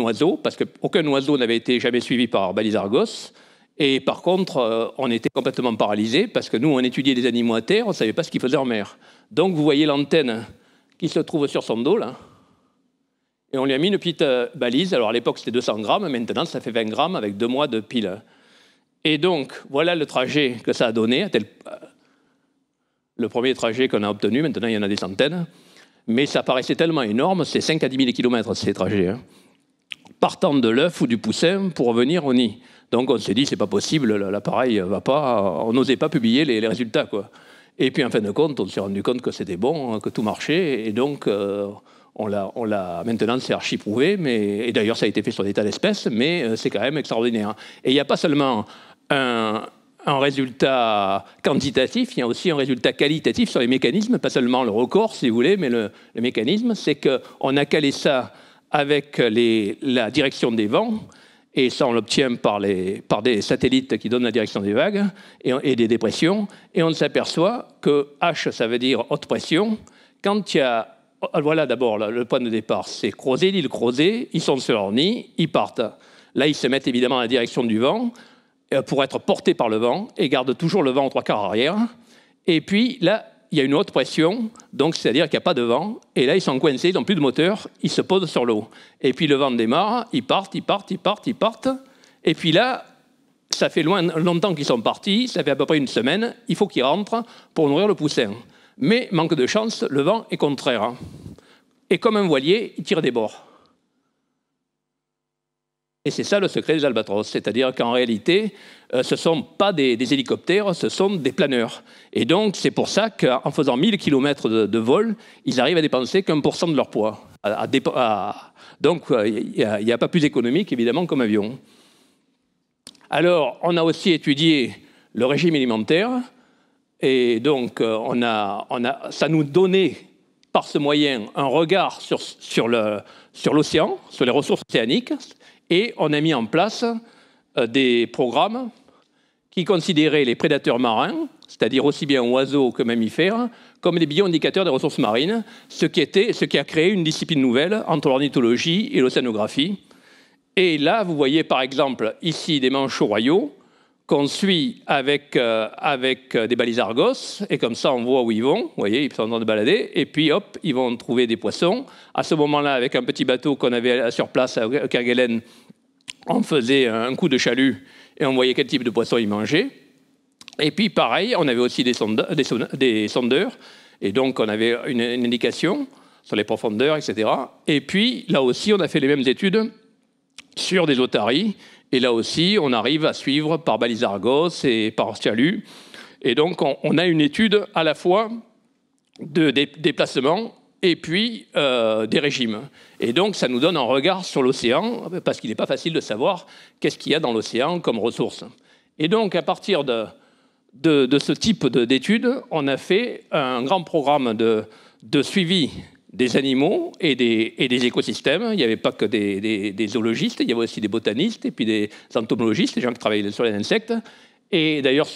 oiseau parce qu'aucun oiseau n'avait été jamais suivi par balises Argos. Et par contre, euh, on était complètement paralysés parce que nous, on étudiait les animaux à terre, on ne savait pas ce qu'ils faisaient en mer. Donc vous voyez l'antenne qui se trouve sur son dos là. Et on lui a mis une petite euh, balise. Alors à l'époque, c'était 200 grammes. Maintenant, ça fait 20 grammes avec deux mois de pile. Et donc, voilà le trajet que ça a donné. Euh, le premier trajet qu'on a obtenu. Maintenant, il y en a des centaines. Mais ça paraissait tellement énorme. C'est 5 à 10 000 km ces trajets. Hein. Partant de l'œuf ou du poussin pour revenir au nid. Donc on s'est dit, c'est pas possible, l'appareil va pas. On n'osait pas publier les, résultats. Quoi. Et puis en fin de compte, on s'est rendu compte que c'était bon, hein, que tout marchait. Et donc. Euh, on l'a, maintenant, c'est archi prouvé, mais, et d'ailleurs ça a été fait sur des tas d'espèces, mais euh, c'est quand même extraordinaire. Et il n'y a pas seulement un, résultat quantitatif, il y a aussi un résultat qualitatif sur les mécanismes, pas seulement le record, si vous voulez, mais le, mécanisme, c'est qu'on a calé ça avec la direction des vents, et ça on l'obtient par, les, des satellites qui donnent la direction des vagues et, et des dépressions, et on s'aperçoit que H, ça veut dire haute pression, quand il y a ah, ah, voilà d'abord le point de départ, c'est Crozet, l'île Crozet, ils sont sur leur nid, ils partent. Là, ils se mettent évidemment à la direction du vent euh, pour être portés par le vent et gardent toujours le vent en trois quarts arrière. Et puis là, il y a une haute pression, donc c'est-à-dire qu'il n'y a pas de vent, et là ils sont coincés, ils n'ont plus de moteur, ils se posent sur l'eau. Et puis le vent démarre, ils partent, ils partent, ils partent, ils partent, et puis là, ça fait loin, longtemps qu'ils sont partis, ça fait à peu près une semaine, il faut qu'ils rentrent pour nourrir le poussin. Mais manque de chance, le vent est contraire. Et comme un voilier, il tire des bords. Et c'est ça le secret des albatros, c'est-à-dire qu'en réalité, euh, ce ne sont pas des, hélicoptères, ce sont des planeurs. Et donc, c'est pour ça qu'en faisant 1000 km de, vol, ils arrivent à dépenser qu'un pour cent de leur poids. donc, euh, il n'y a, a, pas plus économique, évidemment, comme avion. Alors, on a aussi étudié le régime alimentaire, et donc, euh, a, ça nous donnait par ce moyen un regard sur, l'océan, sur, les ressources océaniques, et on a mis en place euh, des programmes qui considéraient les prédateurs marins, c'est-à-dire aussi bien oiseaux que mammifères, comme des bio-indicateurs des ressources marines, ce qui, ce qui a créé une discipline nouvelle entre l'ornithologie et l'océanographie. Et là, vous voyez par exemple ici des manchots royaux, qu'on suit avec, euh, avec euh, des balises Argos, et comme ça on voit où ils vont, vous voyez, ils sont en train de balader, et puis hop, ils vont trouver des poissons. À ce moment-là, avec un petit bateau qu'on avait sur place à Kerguelen, on faisait un coup de chalut et on voyait quel type de poisson ils mangeaient. Et puis pareil, on avait aussi des, sondeurs, des, et donc on avait une, une indication sur les profondeurs, etc. Et puis là aussi, on a fait les mêmes études sur des otaries, et là aussi, on arrive à suivre par Argos et par Ostialu, Et donc, on, a une étude à la fois de des déplacements et puis euh, des régimes. Et donc, ça nous donne un regard sur l'océan, parce qu'il n'est pas facile de savoir qu'est-ce qu'il y a dans l'océan comme ressources. Et donc, à partir de, ce type d'études, on a fait un grand programme de suivi des animaux et des, écosystèmes. Il n'y avait pas que des, zoologistes, il y avait aussi des botanistes et puis des entomologistes, des gens qui travaillaient sur les insectes. Et d'ailleurs,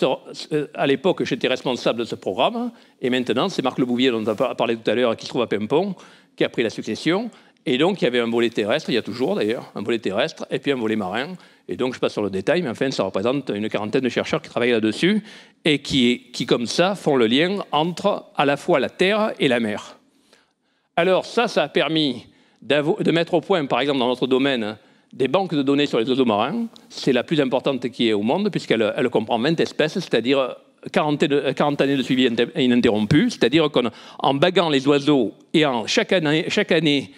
à l'époque, j'étais responsable de ce programme. Et maintenant, c'est Marc Le Bouvier dont on a parlé tout à l'heure, qui se trouve à Pimpon, qui a pris la succession. Et donc, il y avait un volet terrestre, il y a toujours d'ailleurs, un volet terrestre, et puis un volet marin. Et donc, je passe sur le détail, mais enfin, ça représente une quarantaine de chercheurs qui travaillent là-dessus et qui, comme ça, font le lien entre à la fois la terre et la mer. Alors ça, ça a permis de mettre au point, par exemple, dans notre domaine, des banques de données sur les oiseaux marins. C'est la plus importante qui est au monde, puisqu'elle comprend 20 espèces, c'est-à-dire 40, euh, euh, années de suivi ininterrompu. C'est-à-dire qu'en baguant les oiseaux et en chaque année,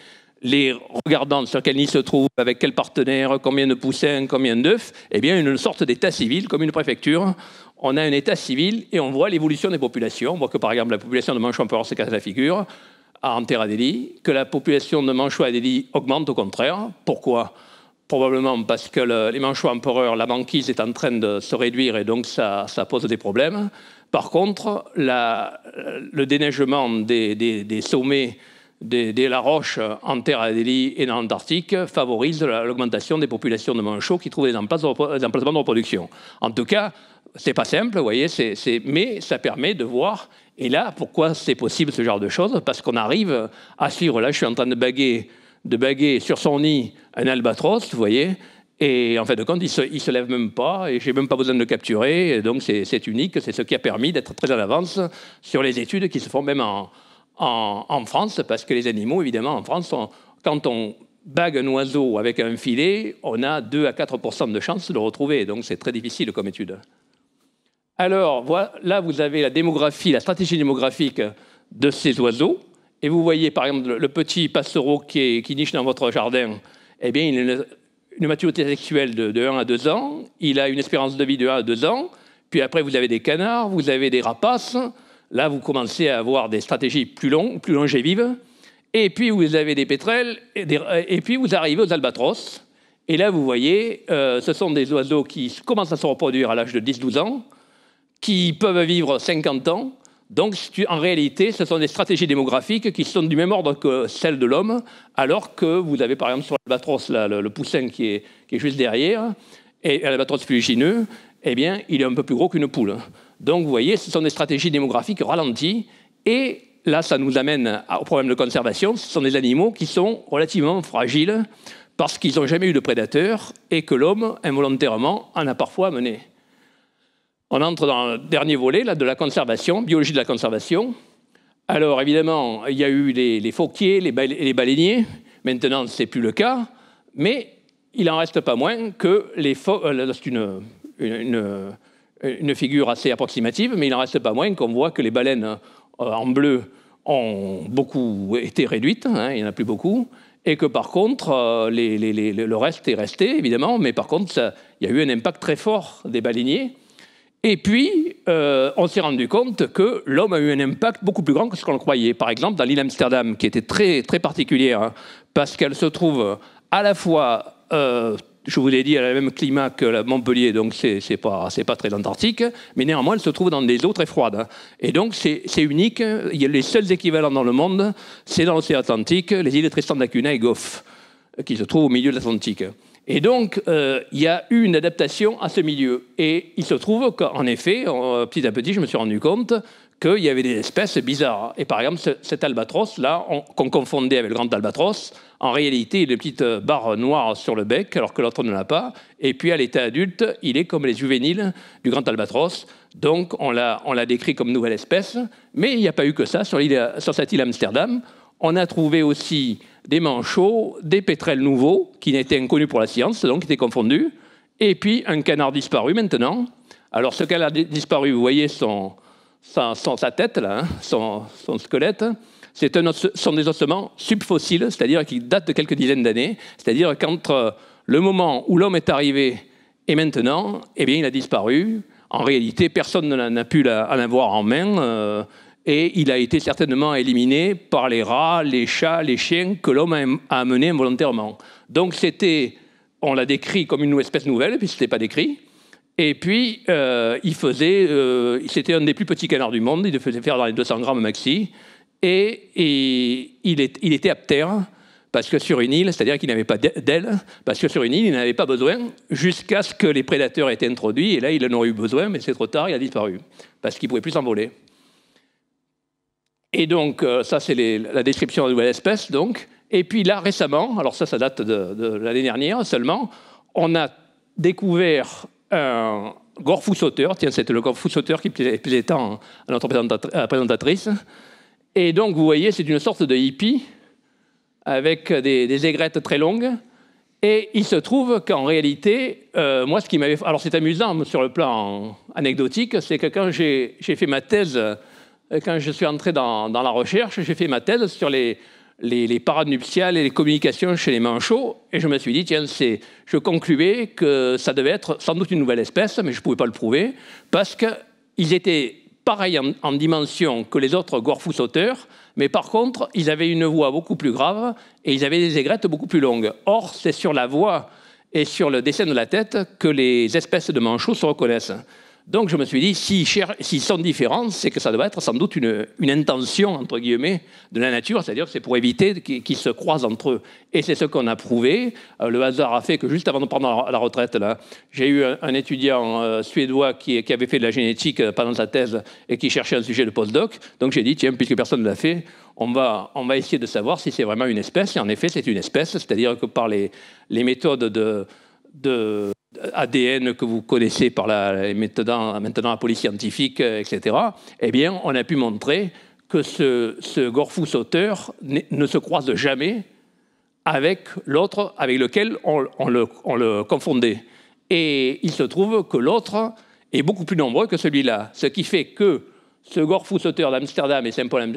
les regardant sur quel nid se trouve, avec quel partenaire, combien de poussins, combien d'œufs, eh bien une sorte d'état civil, comme une préfecture. On a un état civil et on voit l'évolution des populations. On voit que par exemple la population de cas s'écarte la figure à Antarctique que la population de à Adélie augmente au contraire. Pourquoi Probablement parce que les manchots empereurs, la banquise est en train de se réduire et donc ça, ça pose des problèmes. Par contre, la, le déneigement des, sommets des, des, La Roche en Terre Adélie et dans l'Antarctique favorise l'augmentation des populations de manchots qui trouvent des emplacements de reproduction. En tout cas, c'est pas simple, vous voyez, c'est mais ça permet de voir et là, pourquoi c'est possible ce genre de choses Parce qu'on arrive à suivre. Là, je suis en train de baguer, de baguer sur son nid un albatros, vous voyez. Et en fait de compte, il se, se lève même pas, et j'ai même pas besoin de le capturer. donc c'est unique, c'est ce qui a permis d'être très en avance sur les études qui se font même en, en, France, parce que les animaux, évidemment, en France, quand on bague un oiseau avec un filet, on a 2 à 4 de chances de le retrouver. Donc c'est très difficile comme étude. Alors là, vous avez la démographie, la stratégie démographique de ces oiseaux. Et vous voyez, par exemple, le petit passereau qui, niche dans votre jardin, eh bien, il a une, maturité sexuelle de, 1 à 2 ans, il a une espérance de vie de 1 à 2 ans, puis après, vous avez des canards, vous avez des rapaces. Là, vous commencez à avoir des stratégies plus longues, plus longévives. Et puis, vous avez des pétrels, et, puis vous arrivez aux albatros. Et là, vous voyez, euh, ce sont des oiseaux qui commencent à se reproduire à l'âge de 10-12 ans qui peuvent vivre 50 ans. Donc, en réalité, ce sont des stratégies démographiques qui sont du même ordre que celles de l'homme, alors que vous avez, par exemple, sur l'albatros, le, le, poussin qui est, juste derrière, et l'albatros fuligineux, eh bien, il est un peu plus gros qu'une poule. Donc, vous voyez, ce sont des stratégies démographiques ralenties, et là, ça nous amène au problème de conservation. Ce sont des animaux qui sont relativement fragiles, parce qu'ils n'ont jamais eu de prédateurs, et que l'homme, involontairement, en a parfois mené on entre dans le dernier volet là, de la conservation, biologie de la conservation. Alors évidemment, il y a eu les, les fauquiers, les, les, baleiniers. Maintenant, ce n'est plus le cas. Mais il en reste pas moins que les euh, C'est une, figure assez approximative, mais il en reste pas moins qu'on voit que les baleines euh, en bleu ont beaucoup été réduites, hein, il n'y en a plus beaucoup, et que par contre, euh, le reste est resté, évidemment, mais par contre, il y a eu un impact très fort des baleiniers et puis, euh, on s'est rendu compte que l'homme a eu un impact beaucoup plus grand que ce qu'on le croyait. Par exemple, dans l'île Amsterdam, qui était très, très particulière, hein, parce qu'elle se trouve à la fois, euh, je vous l'ai dit, à la même climat que la Montpellier, donc c'est n'est pas, très antarctique, mais néanmoins, elle se trouve dans des eaux très froides. Hein. Et donc, c'est unique. Il y a les seuls équivalents dans le monde, c'est dans l'océan Atlantique, les îles Tristan d'Acuna et Goff, qui se trouvent au milieu de l'Atlantique. Et donc, euh, il y a eu une adaptation à ce milieu. Et il se trouve qu'en effet, euh, petit à petit, je me suis rendu compte qu'il y avait des espèces bizarres. Et par exemple, cet albatros-là, qu'on confondait avec le grand albatros, en réalité, il a une petite euh, barre noire sur le bec, alors que l'autre ne l'a pas. Et puis, à l'état adulte, il est comme les juvéniles du grand albatros. Donc, on l'a décrit comme nouvelle espèce. Mais il n'y a pas eu que ça sur, sur cette île Amsterdam. On a trouvé aussi des manchots, des pétrels nouveaux, qui n'étaient inconnus pour la science, donc qui étaient confondus, et puis un canard disparu maintenant. Alors ce canard disparu, vous voyez son, sa tête, là, hein, son, squelette, c'est un sont des ossements subfossiles, c'est-à-dire qui date de quelques dizaines d'années, c'est-à-dire qu'entre le moment où l'homme est arrivé et maintenant, eh bien, il a disparu. En réalité, personne n'a pu en avoir en main. Euh, et il a été certainement éliminé par les rats, les chats, les chiens que l'homme a amenés involontairement. Donc c'était, on l'a décrit comme une espèce nouvelle, puis ce n'était pas décrit. Et puis, euh, il faisait, euh, c'était un des plus petits canards du monde, il le faisait faire dans les 200 grammes maxi, et, il, est, il, était aptère, parce que sur une île, c'est-à-dire qu'il n'avait pas d'aile, parce que sur une île, il n'avait pas besoin, jusqu'à ce que les prédateurs aient été introduits, et là, il en aurait eu besoin, mais c'est trop tard, il a disparu, parce qu'il ne pouvait plus s'envoler. Et donc, euh, ça, c'est la description de la nouvelle espèce. Donc. Et puis là, récemment, alors ça, ça date de, l'année dernière seulement, on a découvert un gorfou sauteur. Tiens, c'était le gorfou sauteur qui plaisait tant à notre présentatrice. Et donc, vous voyez, c'est une sorte de hippie avec des, aigrettes très longues. Et il se trouve qu'en réalité, euh, moi, ce qui m'avait. Alors, c'est amusant sur le plan anecdotique, c'est que quand j'ai fait ma thèse euh, quand je suis entré dans, la recherche, j'ai fait ma thèse sur les, les, parades nuptiales et les communications chez les manchots, et je me suis dit, tiens, je concluais que ça devait être sans doute une nouvelle espèce, mais je ne pouvais pas le prouver, parce qu'ils étaient pareils en, en, dimension que les autres gorfous sauteurs, mais par contre, ils avaient une voix beaucoup plus grave et ils avaient des aigrettes beaucoup plus longues. Or, c'est sur la voix et sur le dessin de la tête que les espèces de manchots se reconnaissent. Donc je me suis dit, s'ils sont différents, c'est que ça doit être sans doute une, intention, entre guillemets, de la nature, c'est-à-dire que c'est pour éviter qu'ils se croisent entre eux. Et c'est ce qu'on a prouvé. Euh, le hasard a fait que juste avant de prendre la retraite, là, j'ai eu un, étudiant euh, suédois qui, qui, avait fait de la génétique euh, pendant sa thèse et qui cherchait un sujet de postdoc. Donc j'ai dit, tiens, puisque personne ne l'a fait, on va, on va essayer de savoir si c'est vraiment une espèce. Et en effet, c'est une espèce, c'est-à-dire que par les, les méthodes de de ADN que vous connaissez par la, maintenant, maintenant la police scientifique, euh, etc., eh bien, on a pu montrer que ce, ce Gorfou sauteur ne se croise jamais avec l'autre avec lequel on, le, le, confondait. Et il se trouve que l'autre est beaucoup plus nombreux que celui-là, ce qui fait que ce Gorfou sauteur d'Amsterdam et,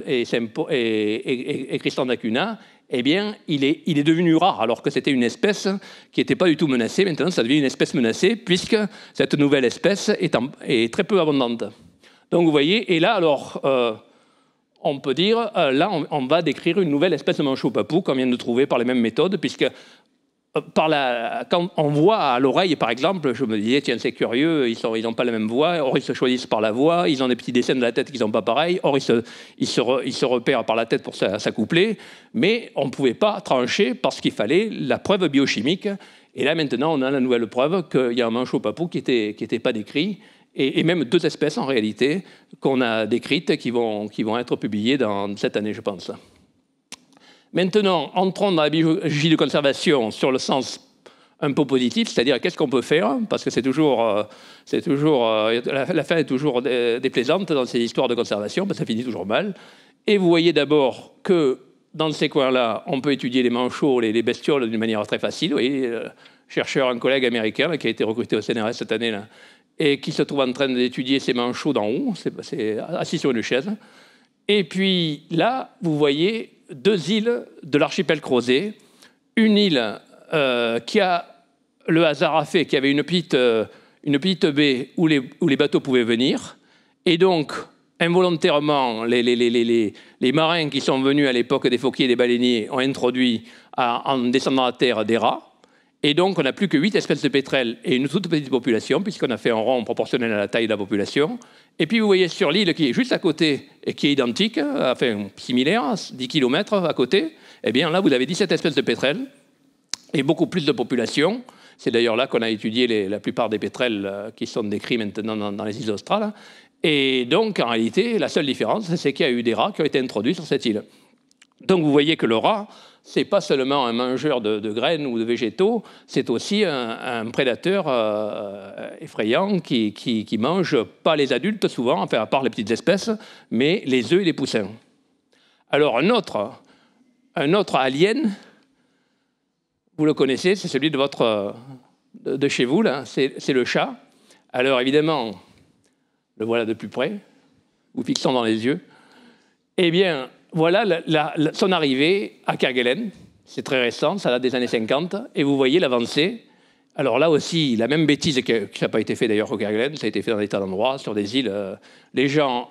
et, et, et Christian d'Acuna eh bien, il est, devenu rare, alors que c'était une espèce qui n'était pas du tout menacée. Maintenant, ça devient une espèce menacée, puisque cette nouvelle espèce est, très peu abondante. Donc, vous voyez, et là, alors, euh, on peut dire, euh, là, on, va décrire une nouvelle espèce de manchot papou qu'on vient de trouver par les mêmes méthodes, puisque euh, par la, quand on voit à l'oreille, par exemple, je me disais, tiens, c'est curieux, ils n'ont ils pas la même voix, or ils se choisissent par la voix, ils ont des petits dessins de la tête qu'ils n'ont pas pareil, or ils se, ils, repèrent par la tête pour s'accoupler, mais on ne pouvait pas trancher parce qu'il fallait la preuve biochimique. Et là, maintenant, on a la nouvelle preuve qu'il y a un manchot papou qui n'était était pas décrit, et, même deux espèces en réalité qu'on a décrites qui qui vont être publiées dans cette année, je pense. Maintenant, entrons dans la biologie de conservation sur le sens un peu positif, c'est-à-dire qu'est-ce qu'on peut faire, parce que c'est toujours, euh, c'est toujours, euh, la, fin est toujours déplaisante dans ces histoires de conservation, parce que ça finit toujours mal. Et vous voyez d'abord que dans ces coins-là, on peut étudier les manchots, les, bestioles d'une manière très facile. Vous voyez, euh, chercheur, un collègue américain qui a été recruté au CNRS cette année, là, et qui se trouve en train d'étudier ces manchots d'en haut, c'est assis sur une chaise. Et puis là, vous voyez deux îles de l'archipel Crozet. Une île euh, qui a le hasard a fait qu'il y avait une petite, euh, une baie où les, bateaux pouvaient venir. Et donc, involontairement, les, marins qui sont venus à l'époque des fauquiers et des baleiniers ont introduit, en descendant à terre, des rats. Et donc, on n'a plus que 8 espèces de pétrels et une toute petite population, puisqu'on a fait un rang proportionnel à la taille de la population. Et puis, vous voyez sur l'île qui est juste à côté et qui est identique, enfin similaire, 10 km à côté, eh bien là, vous avez 17 espèces de pétrels et beaucoup plus de population. C'est d'ailleurs là qu'on a étudié la plupart des pétrels euh, qui sont décrits maintenant dans, dans les îles australes. Et donc, en réalité, la seule différence, c'est qu'il y a eu des rats qui ont été introduits sur cette île. Donc vous voyez que le rat, ce n'est pas seulement un mangeur de, graines ou de végétaux, c'est aussi un, prédateur euh, effrayant qui, qui, mange pas les adultes souvent, enfin à part les petites espèces, mais les œufs et les poussins. Alors un autre, un autre alien, vous le connaissez, c'est celui de, votre, de, chez vous, là, c'est le chat. Alors évidemment, le voilà de plus près, vous fixant dans les yeux. Eh bien, voilà son arrivée à Kerguelen. C'est très récent, ça date des années 50. Et vous voyez l'avancée. Alors là aussi, la même bêtise que, ça n'a pas été fait d'ailleurs au Kerguelen, ça a été fait dans des tas d'endroits, sur des îles. Euh, les gens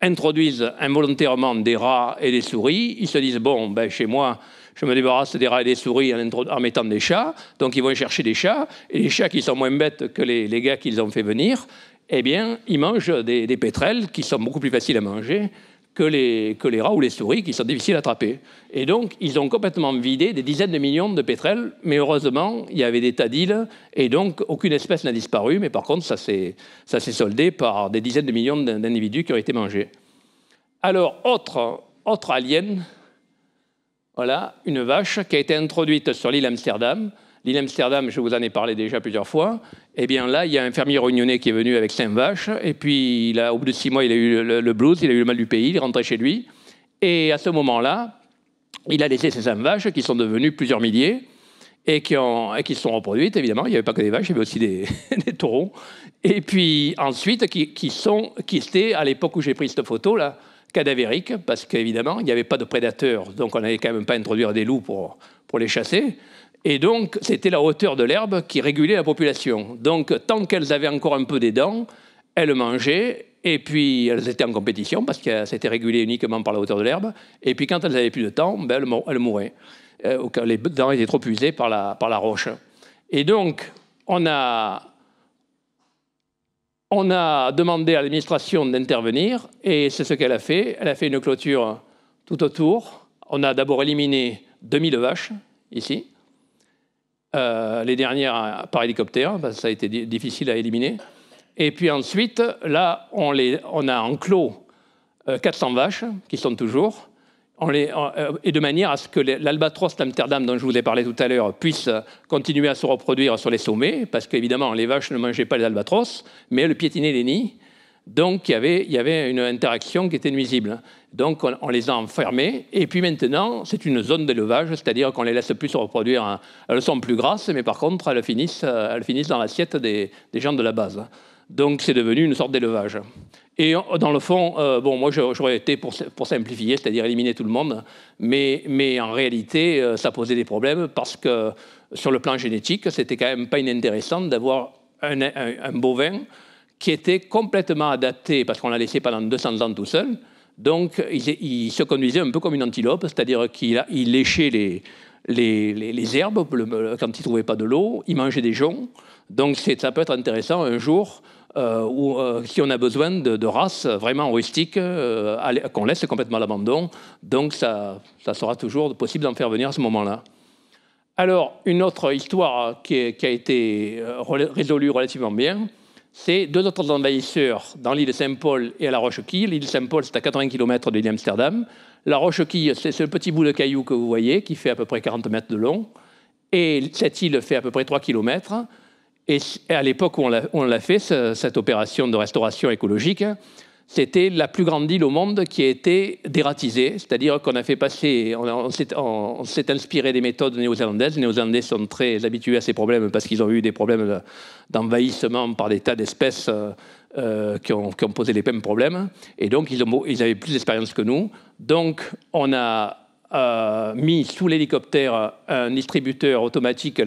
introduisent involontairement des rats et des souris. Ils se disent bon, ben, chez moi, je me débarrasse des rats et des souris en, mettant des chats. Donc ils vont chercher des chats. Et les chats qui sont moins bêtes que les, gars qu'ils ont fait venir, eh bien, ils mangent des, des pétrels qui sont beaucoup plus faciles à manger que les, rats ou les souris qui sont difficiles à attraper. Et donc, ils ont complètement vidé des dizaines de millions de pétrels, mais heureusement, il y avait des tas d'îles, et donc aucune espèce n'a disparu, mais par contre, ça s'est soldé par des dizaines de millions d'individus qui ont été mangés. Alors, autre, autre alien, voilà, une vache qui a été introduite sur l'île Amsterdam, L'île Amsterdam, je vous en ai parlé déjà plusieurs fois. Eh bien là, il y a un fermier réunionnais qui est venu avec cinq vaches. Et puis, il a, au bout de six mois, il a eu le, blues, il a eu le mal du pays, il est rentré chez lui. Et à ce moment-là, il a laissé ses cinq vaches qui sont devenues plusieurs milliers et qui, se sont reproduites, évidemment. Il n'y avait pas que des vaches, il y avait aussi des, taureaux. Et puis ensuite, qui, sont, qui étaient, à l'époque où j'ai pris cette photo, là, cadavériques, parce qu'évidemment, il n'y avait pas de prédateurs. Donc on n'allait quand même pas introduire des loups pour les chasser. Et donc, c'était la hauteur de l'herbe qui régulait la population. Donc, tant qu'elles avaient encore un peu des dents, elles mangeaient, et puis elles étaient en compétition, parce que c'était régulé uniquement par la hauteur de l'herbe. Et puis, quand elles n'avaient plus de temps, ben, elles, mouraient. Euh, les dents étaient trop usées par la, roche. Et donc, on a, on a demandé à l'administration d'intervenir, et c'est ce qu'elle a fait. Elle a fait une clôture tout autour. On a d'abord éliminé 2000 vaches, ici. Euh, les dernières euh, par hélicoptère, hein, parce que ça a été difficile à éliminer. Et puis ensuite, là, on, les, on a enclos 400 euh, vaches, qui sont toujours, et de manière à ce que l'albatros d'Amsterdam, dont je vous ai parlé tout à l'heure, puisse continuer à se reproduire sur les sommets, parce qu'évidemment, les vaches ne mangeaient pas les albatros, mais elles piétinaient les nids, donc, il y, avait, une interaction qui était nuisible. Donc, on, les a enfermés. Et puis maintenant, c'est une zone d'élevage, c'est-à-dire qu'on les laisse plus se reproduire. Elles sont plus grasses, mais par contre, elles finissent, dans l'assiette des, gens de la base. Donc, c'est devenu une sorte d'élevage. Et dans le fond, euh, bon, moi, j'aurais été pour, simplifier, c'est-à-dire éliminer tout le monde. Mais, en réalité, euh, ça posait des problèmes parce que sur le plan génétique, c'était quand même pas inintéressant d'avoir un bovin qui était complètement adapté, parce qu'on l'a laissé pendant 200 ans tout seul. Donc, il, se conduisait un peu comme une antilope, c'est-à-dire qu'il il léchait les, les, les, herbes quand il ne trouvait pas de l'eau, il mangeait des joncs. Donc, ça peut être intéressant un jour euh, où, euh, si on a besoin de, races vraiment rustiques euh, qu'on laisse complètement à l'abandon. Donc ça, ça, sera toujours possible d'en faire venir à ce moment-là. Alors, une autre histoire qui a été résolue relativement bien, c'est deux autres envahisseurs dans l'île Saint-Paul et à la roche L'île Saint-Paul, c'est à 80 km de l'île Amsterdam. La roche c'est ce petit bout de caillou que vous voyez, qui fait à peu près 40 mètres de long. Et cette île fait à peu près 3 km. Et à l'époque où on l'a fait, cette opération de restauration écologique, c'était la plus grande île au monde qui a été dératisée, c'est-à-dire qu'on a fait passer, on, s'est inspiré des méthodes néo-zélandaises. Les Néo-Zélandais sont très habitués à ces problèmes parce qu'ils ont eu des problèmes d'envahissement par des tas d'espèces euh, euh, qui, ont, posé les mêmes problèmes. Et donc, ils, avaient plus d'expérience que nous. Donc, on a euh, mis sous l'hélicoptère un distributeur automatique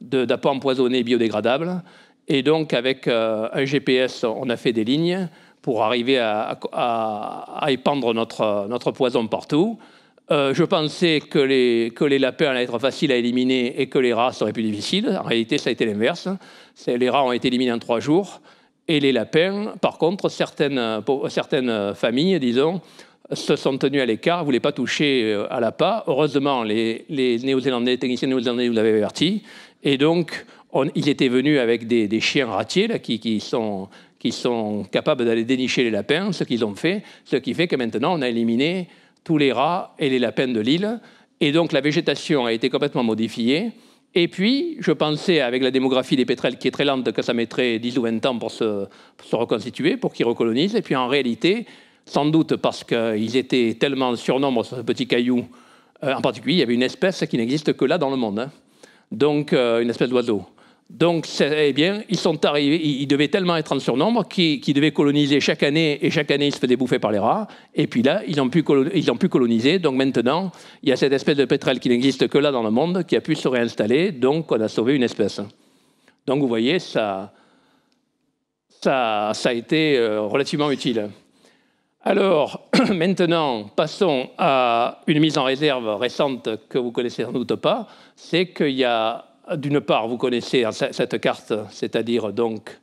d'appât empoisonnés biodégradable. Et donc, avec un GPS, on a fait des lignes pour arriver à, épandre notre, notre poison partout. Euh, je pensais que les, que les lapins allaient être faciles à éliminer et que les rats seraient plus difficiles. En réalité, ça a été l'inverse. Les rats ont été éliminés en trois jours. Et les lapins, par contre, certaines, certaines familles, disons, se sont tenues à l'écart, ne voulaient pas toucher euh, à l'appât. Heureusement, les, Néo-Zélandais, techniciens néo-zélandais nous l'avaient averti. Et donc, ils étaient venus avec des, chiens ratiers qui, sont, qui sont capables d'aller dénicher les lapins, ce qu'ils ont fait, ce qui fait que maintenant on a éliminé tous les rats et les lapins de l'île, et donc la végétation a été complètement modifiée. Et puis, je pensais, avec la démographie des pétrels qui est très lente, que ça mettrait 10 ou 20 ans pour se, reconstituer, pour qu'ils recolonisent. Et puis, en réalité, sans doute parce qu'ils étaient tellement surnombre sur ce petit caillou, euh, en particulier, il y avait une espèce qui n'existe que là dans le monde. Hein. Donc, euh, une espèce d'oiseau. Donc, eh bien, ils sont arrivés, ils devaient tellement être en surnombre qu'ils devaient coloniser chaque année, et chaque année, ils se faisaient bouffer par les rats. Et puis là, ils ont pu, ils ont pu coloniser. Donc maintenant, il y a cette espèce de pétrel qui n'existe que là dans le monde, qui a pu se réinstaller. Donc, on a sauvé une espèce. Donc, vous voyez, ça, ça, ça a été euh, relativement utile. Alors, maintenant, passons à une mise en réserve récente que vous connaissez sans doute pas. C'est qu'il y a d'une part, vous connaissez cette carte, c'est-à-dire donc,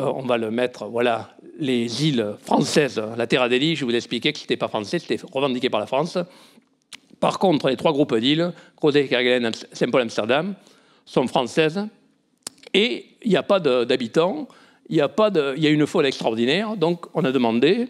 euh, on va le mettre, voilà, les îles françaises, la Terre deli je vous expliquais que ce n'était pas français, c'était revendiqué par la France. Par contre, les trois groupes d'îles, Crozet, Kerguelen, Saint-Paul-Amsterdam, sont françaises et il n'y a pas d'habitants, il y, a y a une faune extraordinaire, donc on a demandé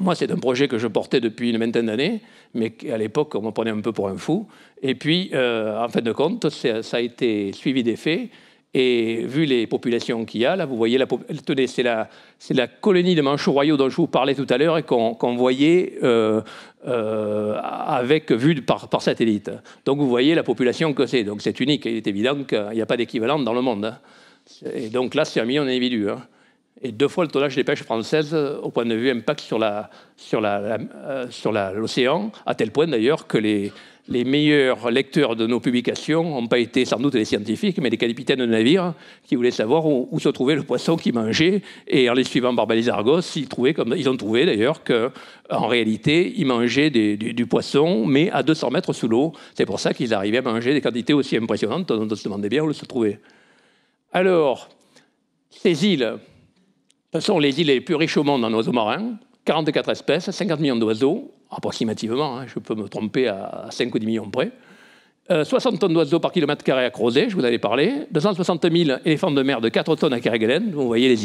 moi, c'est un projet que je portais depuis une vingtaine d'années, mais à l'époque, on me prenait un peu pour un fou. Et puis, euh, en fin de compte, ça a été suivi des faits. Et vu les populations qu'il y a, là, vous voyez, la, tenez, c'est la, colonie de manchots royaux dont je vous parlais tout à l'heure et qu'on voyait euh, euh, avec vue par, satellite. Donc vous voyez la population que c'est. Donc c'est unique. Il est évident qu'il n'y a pas d'équivalent dans le monde. Hein. Et donc là, c'est un million d'individus. Hein et deux fois le tonnage des pêches françaises euh, au point de vue impact sur l'océan, sur la, euh, à tel point d'ailleurs que les, meilleurs lecteurs de nos publications n'ont pas été sans doute les scientifiques, mais les capitaines de navires qui voulaient savoir où, se trouvait le poisson qu'ils mangeaient. Et en les suivant par Argos, ils, trouvaient, comme, ils ont trouvé d'ailleurs qu'en réalité, ils mangeaient du, poisson, mais à 200 mètres sous l'eau. C'est pour ça qu'ils arrivaient à manger des quantités aussi impressionnantes on se demandait bien où se trouvaient. Alors, ces îles sont les îles les plus riches au monde en oiseaux marins, 44 espèces, 50 millions d'oiseaux, approximativement, hein, je peux me tromper à 5 ou 10 millions près. 60 euh, tonnes d'oiseaux par kilomètre carré à Crozet, je vous en avais parlé. 260 000 éléphants de mer de 4 tonnes à Kerguelen. Vous voyez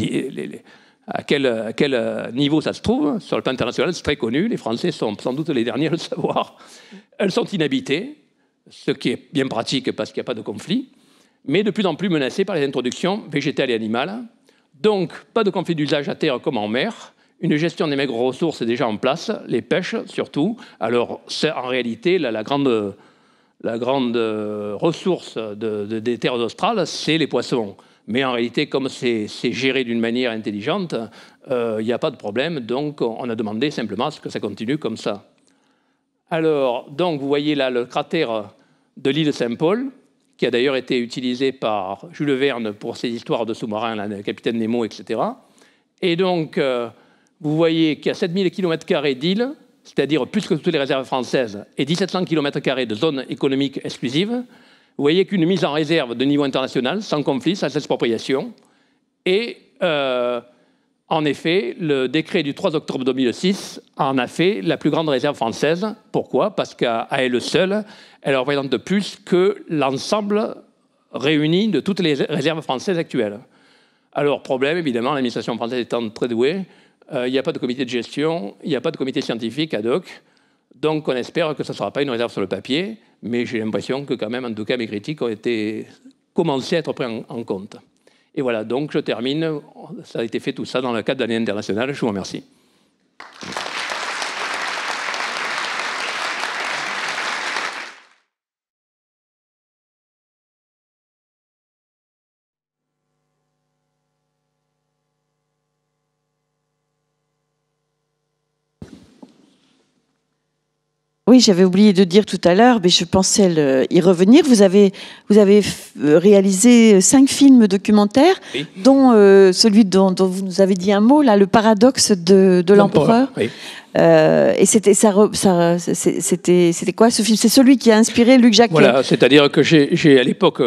quel, à, quel, euh, niveau ça se trouve. Sur le plan international, c'est très connu. Les Français sont sans doute les derniers à le savoir. Elles sont inhabitées, ce qui est bien pratique parce qu'il n'y a pas de conflit, mais de plus en plus menacées par les introductions végétales et animales donc, pas de conflit d'usage à terre comme en mer. Une gestion des maigres ressources est déjà en place, les pêches surtout. Alors, c'est en réalité la, grande, euh, ressource des terres australes, c'est les poissons. Mais en réalité, comme c'est géré d'une manière intelligente, il euh, n'y a pas de problème. Donc, on a demandé simplement à ce que ça continue comme ça. Alors, donc, vous voyez là le cratère de l'île Saint-Paul, qui a d'ailleurs été utilisé par Jules Verne pour ses histoires de sous-marins, le capitaine Nemo, etc. Et donc, euh, vous voyez qu'il y a 7000 km d'îles, c'est-à-dire plus que toutes les réserves françaises, et 1700 km de zones économiques exclusives. Vous voyez qu'une mise en réserve de niveau international, sans conflit, sans expropriation. Et euh, en effet, le décret du 3 octobre 2006 en a fait la plus grande réserve française. Pourquoi Parce qu'à elle seule, elle représente de plus que l'ensemble réuni de toutes les réserves françaises actuelles. Alors, problème, évidemment, l'administration française étant très douée, euh, il n'y a pas de comité de gestion, il n'y a pas de comité scientifique ad hoc, donc on espère que ce ne sera pas une réserve sur le papier, mais j'ai l'impression que quand même, en tout cas, mes critiques ont été commencé à être prises en compte. Et voilà, donc je termine. Ça a été fait tout ça dans le cadre de l'année internationale. Je vous remercie. Oui, j'avais oublié de dire tout à l'heure, mais je pensais y revenir. Vous avez, vous avez euh, réalisé cinq films documentaires, dont euh, celui dont, vous nous avez dit un mot, là, Le paradoxe de, l'empereur. Euh, et c'était ça, c'était, c'était quoi ce film C'est celui qui a inspiré Luc Jacquet. Voilà, c'est-à-dire que j'ai, à l'époque,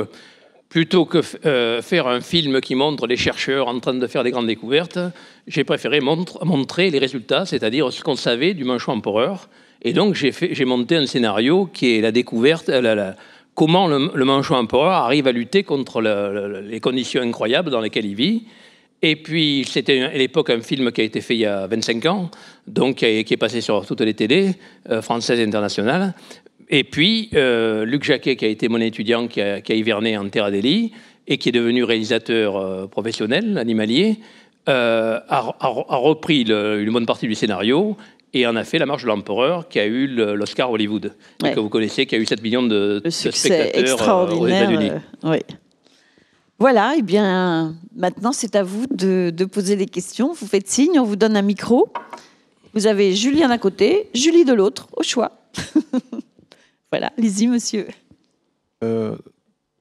plutôt que faire un film qui montre les chercheurs en train de faire des grandes découvertes, j'ai préféré montrer les résultats, c'est-à-dire ce qu'on savait du manchot empereur et donc, j'ai monté un scénario qui est la découverte, euh, la, comment le, le manchot empereur arrive à lutter contre les conditions incroyables dans lesquelles il vit. Et puis, c'était à l'époque un film qui a été fait il y a 25 ans, donc qui est passé sur toutes les télés, euh, françaises et internationales. Et puis, euh, Luc Jacquet, qui a été mon étudiant, qui a, hiverné en Terre Adélie et qui est devenu réalisateur professionnel, animalier, a, repris une bonne partie du scénario et en a fait La Marche de l'Empereur, qui a eu l'Oscar Hollywood, que vous connaissez, qui a eu 7 millions de, spectateurs euh, aux états euh, Voilà, et eh bien maintenant c'est à vous de, poser des questions. Vous faites signe, on vous donne un micro. Vous avez Julien d'un côté, Julie de l'autre, au choix. voilà, lisez, y monsieur. Euh,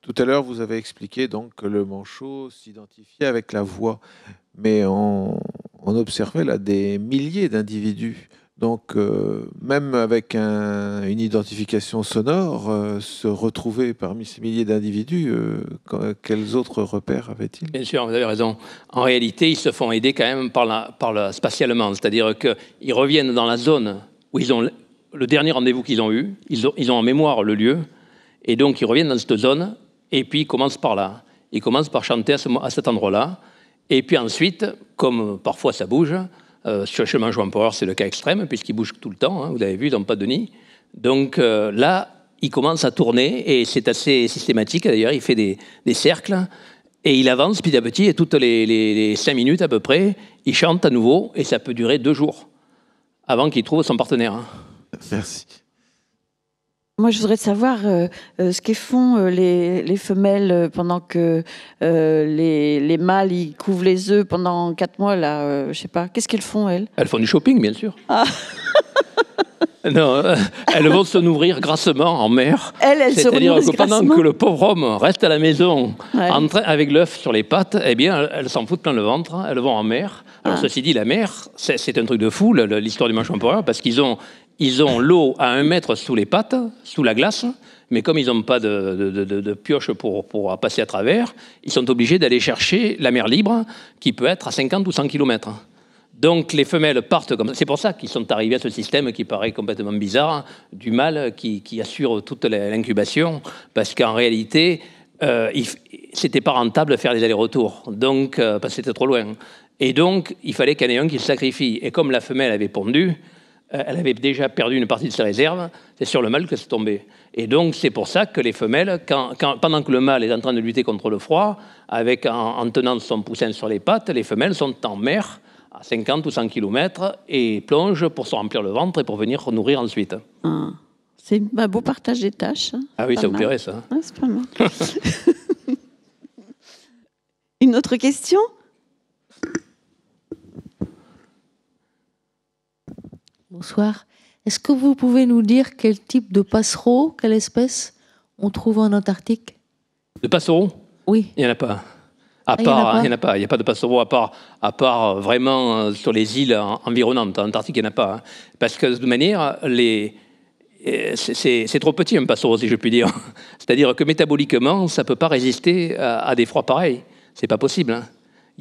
tout à l'heure, vous avez expliqué donc que le manchot s'identifiait avec la voix, mais en on observait là des milliers d'individus. Donc, euh, même avec une identification sonore, euh, se retrouver parmi ces milliers d'individus, euh, quels autres repères avaient-ils Bien sûr, vous avez raison. En réalité, ils se font aider quand même par la, par spatialement, c'est-à-dire qu'ils reviennent dans la zone où ils ont le dernier rendez-vous qu'ils ont eu, ils ont, en mémoire le lieu, et donc ils reviennent dans cette zone, et puis ils commencent par là. Ils commencent par chanter à cet endroit-là. Et puis ensuite, comme parfois ça bouge, euh, sur le chemin pour Power, c'est le cas extrême, puisqu'il bouge tout le temps, hein, vous avez vu, dans pas de nid. Donc euh, là, il commence à tourner, et c'est assez systématique d'ailleurs, il fait des, cercles, et il avance petit à petit, et toutes les, les, cinq minutes à peu près, il chante à nouveau, et ça peut durer deux jours, avant qu'il trouve son partenaire. Hein. Merci. Moi, je voudrais savoir euh, euh, ce qu'elles font euh, les, femelles pendant que les, mâles ils couvent les œufs pendant 4 mois. Là, je sais pas. Qu'est-ce qu'elles font elles Elles font du shopping, bien sûr. Ah. non, elles vont se nourrir grassement en mer. Elles, elles C'est-à-dire que pendant que le pauvre homme reste à la maison en train, avec l'œuf sur les pattes, eh bien, elles s'en foutent plein le ventre. Elles vont en mer. Alors, ah. ceci dit, la mer, c'est un truc de fou, l'histoire du manche empereur, parce qu'ils ont ils ont l'eau à un mètre sous les pattes, sous la glace, mais comme ils n'ont pas de, pioche pour, passer à travers, ils sont obligés d'aller chercher la mer libre, qui peut être à 50 ou 100 km. Donc les femelles partent comme ça. C'est pour ça qu'ils sont arrivés à ce système qui paraît complètement bizarre, du mâle qui, assure toute l'incubation, parce qu'en réalité, euh, c'était pas rentable de faire des allers-retours, donc euh, parce que c'était trop loin. Et donc, il fallait qu'il y en ait un qui se sacrifie. Et comme la femelle avait pondu, euh, elle avait déjà perdu une partie de sa réserve. c'est sur le mâle que c'est tombé. Et donc c'est pour ça que les femelles, pendant que le mâle est en train de lutter contre le froid, avec, en, tenant son poussin sur les pattes, les femelles sont en mer à 50 ou 100 km et plongent pour se remplir le ventre et pour venir nourrir ensuite. Ah, c'est un beau partage des tâches. Hein. Ah oui, ça vous ça. Ah, c'est pas mal. Une autre question Bonsoir. Est-ce que vous pouvez nous dire quel type de passereau, quelle espèce on trouve en Antarctique De passereau Oui. Il n'y en a pas. À ah, part, il n'y en a pas. Il n'y a, pas de passereau à part, à part euh, vraiment euh, sur les îles environnantes. En Antarctique, il n'y en a pas. Hein. Parce que de toute manière, euh, c'est trop petit un passereau, si je puis dire. C'est-à-dire que métaboliquement, ça ne peut pas résister à, des froids pareils. C'est pas possible. Hein.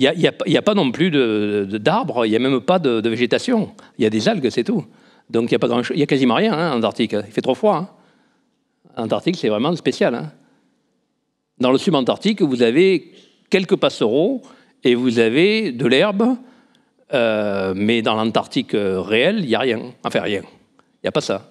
Il n'y a, pas non plus d'arbres, il n'y a même pas de, végétation. Il y a des algues, c'est tout. Donc il n'y a, a quasiment rien en hein, Antarctique. Il fait trop froid. Hein. Antarctique, c'est vraiment spécial. Hein. Dans le sub-Antarctique, vous avez quelques passereaux et vous avez de l'herbe, euh, mais dans l'Antarctique euh, réel, il n'y a rien. Enfin, rien. Il n'y a pas ça.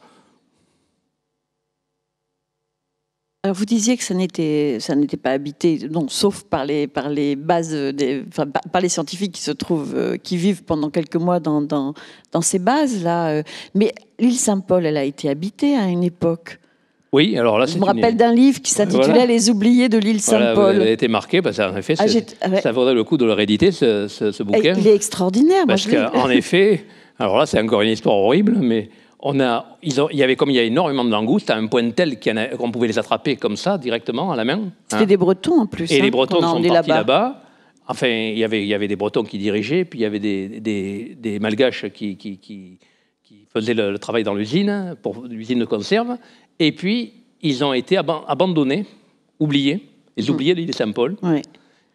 vous disiez que ça n'était, ça n'était pas habité, non, sauf par les, par les bases, des, par les scientifiques qui se trouvent, euh, qui vivent pendant quelques mois dans, dans, ces bases-là. Euh. Mais l'île Saint-Paul, elle a été habitée à une époque. Oui, alors là, Je me rappelle d'un livre qui s'intitulait Les oubliés de l'île Saint-Paul. elle a été marquée, parce qu'en effet, ah, ah ça vaudrait le coup de le rééditer, ce, ce, bouquin. il est extraordinaire, Parce qu'en effet, alors là, c'est encore une histoire horrible, mais a, ils il y avait comme il y a énormément de langoustes, à un point tel qu'on pouvait les attraper comme ça directement à la main. C'était hein. des Bretons en plus. Et les hein, Bretons sont partis là-bas. Enfin, il y, avait, il y avait des Bretons qui dirigeaient, puis il y avait des, des, Malgaches qui, qui, qui, faisaient le, travail dans l'usine, hein, pour l'usine de conserve. Et puis, ils ont été abandonnés, oubliés. Ils hmm. oubliaient l'île de Saint-Paul.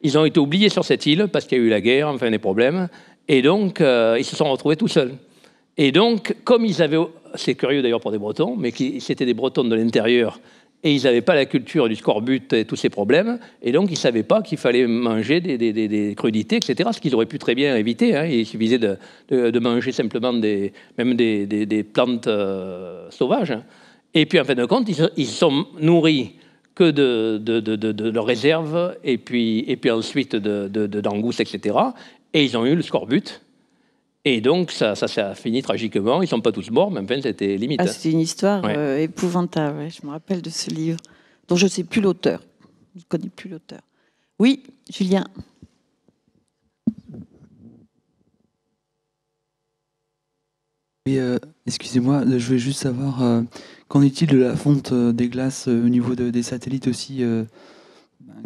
Ils ont été oubliés sur cette île parce qu'il y a eu la guerre, enfin des problèmes. Et donc, euh, ils se sont retrouvés tout seuls. Et donc, comme ils avaient c'est curieux d'ailleurs pour des Bretons, mais c'était des Bretons de l'intérieur et ils n'avaient pas la culture du scorbut et tous ces problèmes, et donc ils ne savaient pas qu'il fallait manger des, crudités, etc., ce qu'ils auraient pu très bien éviter. Hein. Il suffisait de, manger simplement même des, plantes euh, sauvages. Hein. Et puis en fin de compte, ils, ils sont nourris que de, leurs réserves, et puis, et puis ensuite d'angousses, etc., et ils ont eu le scorbut et donc, ça, ça, fini tragiquement. Ils ne sont pas tous morts, mais enfin, c'était limite. Ah, hein. c'est une histoire euh, épouvantable. Je me rappelle de ce livre, dont je ne sais plus l'auteur. Je ne connais plus l'auteur. Oui, Julien. Euh, excusez-moi, je voulais juste savoir, euh, qu'en est-il de la fonte des glaces au niveau des satellites aussi ben,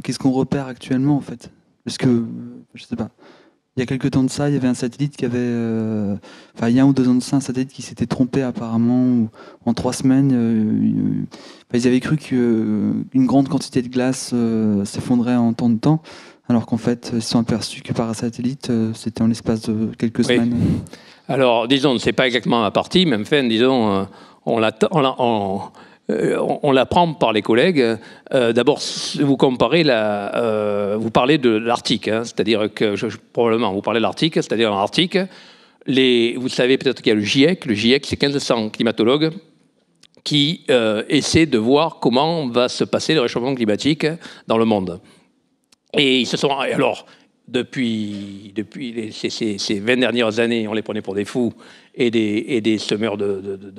Qu'est-ce qu'on repère actuellement, en fait Parce que, je ne sais pas il y a quelques temps de ça, il y avait un satellite qui avait, euh, enfin, il y a un ou deux ans de ça, un satellite qui s'était trompé apparemment. en trois semaines, euh, ils avaient cru qu'une euh, grande quantité de glace s'effondrait en temps de temps, alors qu'en fait, ils se sont aperçus que par un satellite, c'était en l'espace de quelques semaines. Alors, disons, ne sait pas exactement la partie, Même enfin, disons, on l'attend euh, on, l'apprend par les collègues. Euh, d'abord, vous comparez la, euh, vous parlez de l'Arctique, hein, c'est-à-dire que probablement vous parlez de l'Arctique, c'est-à-dire en vous savez peut-être qu'il y a le GIEC. Le GIEC, c'est 1500 climatologues qui essaient de voir comment va se passer le réchauffement climatique dans le monde. Et ils se sont alors depuis, ces, 20 dernières années, on les prenait pour des fous et des, semeurs de, de,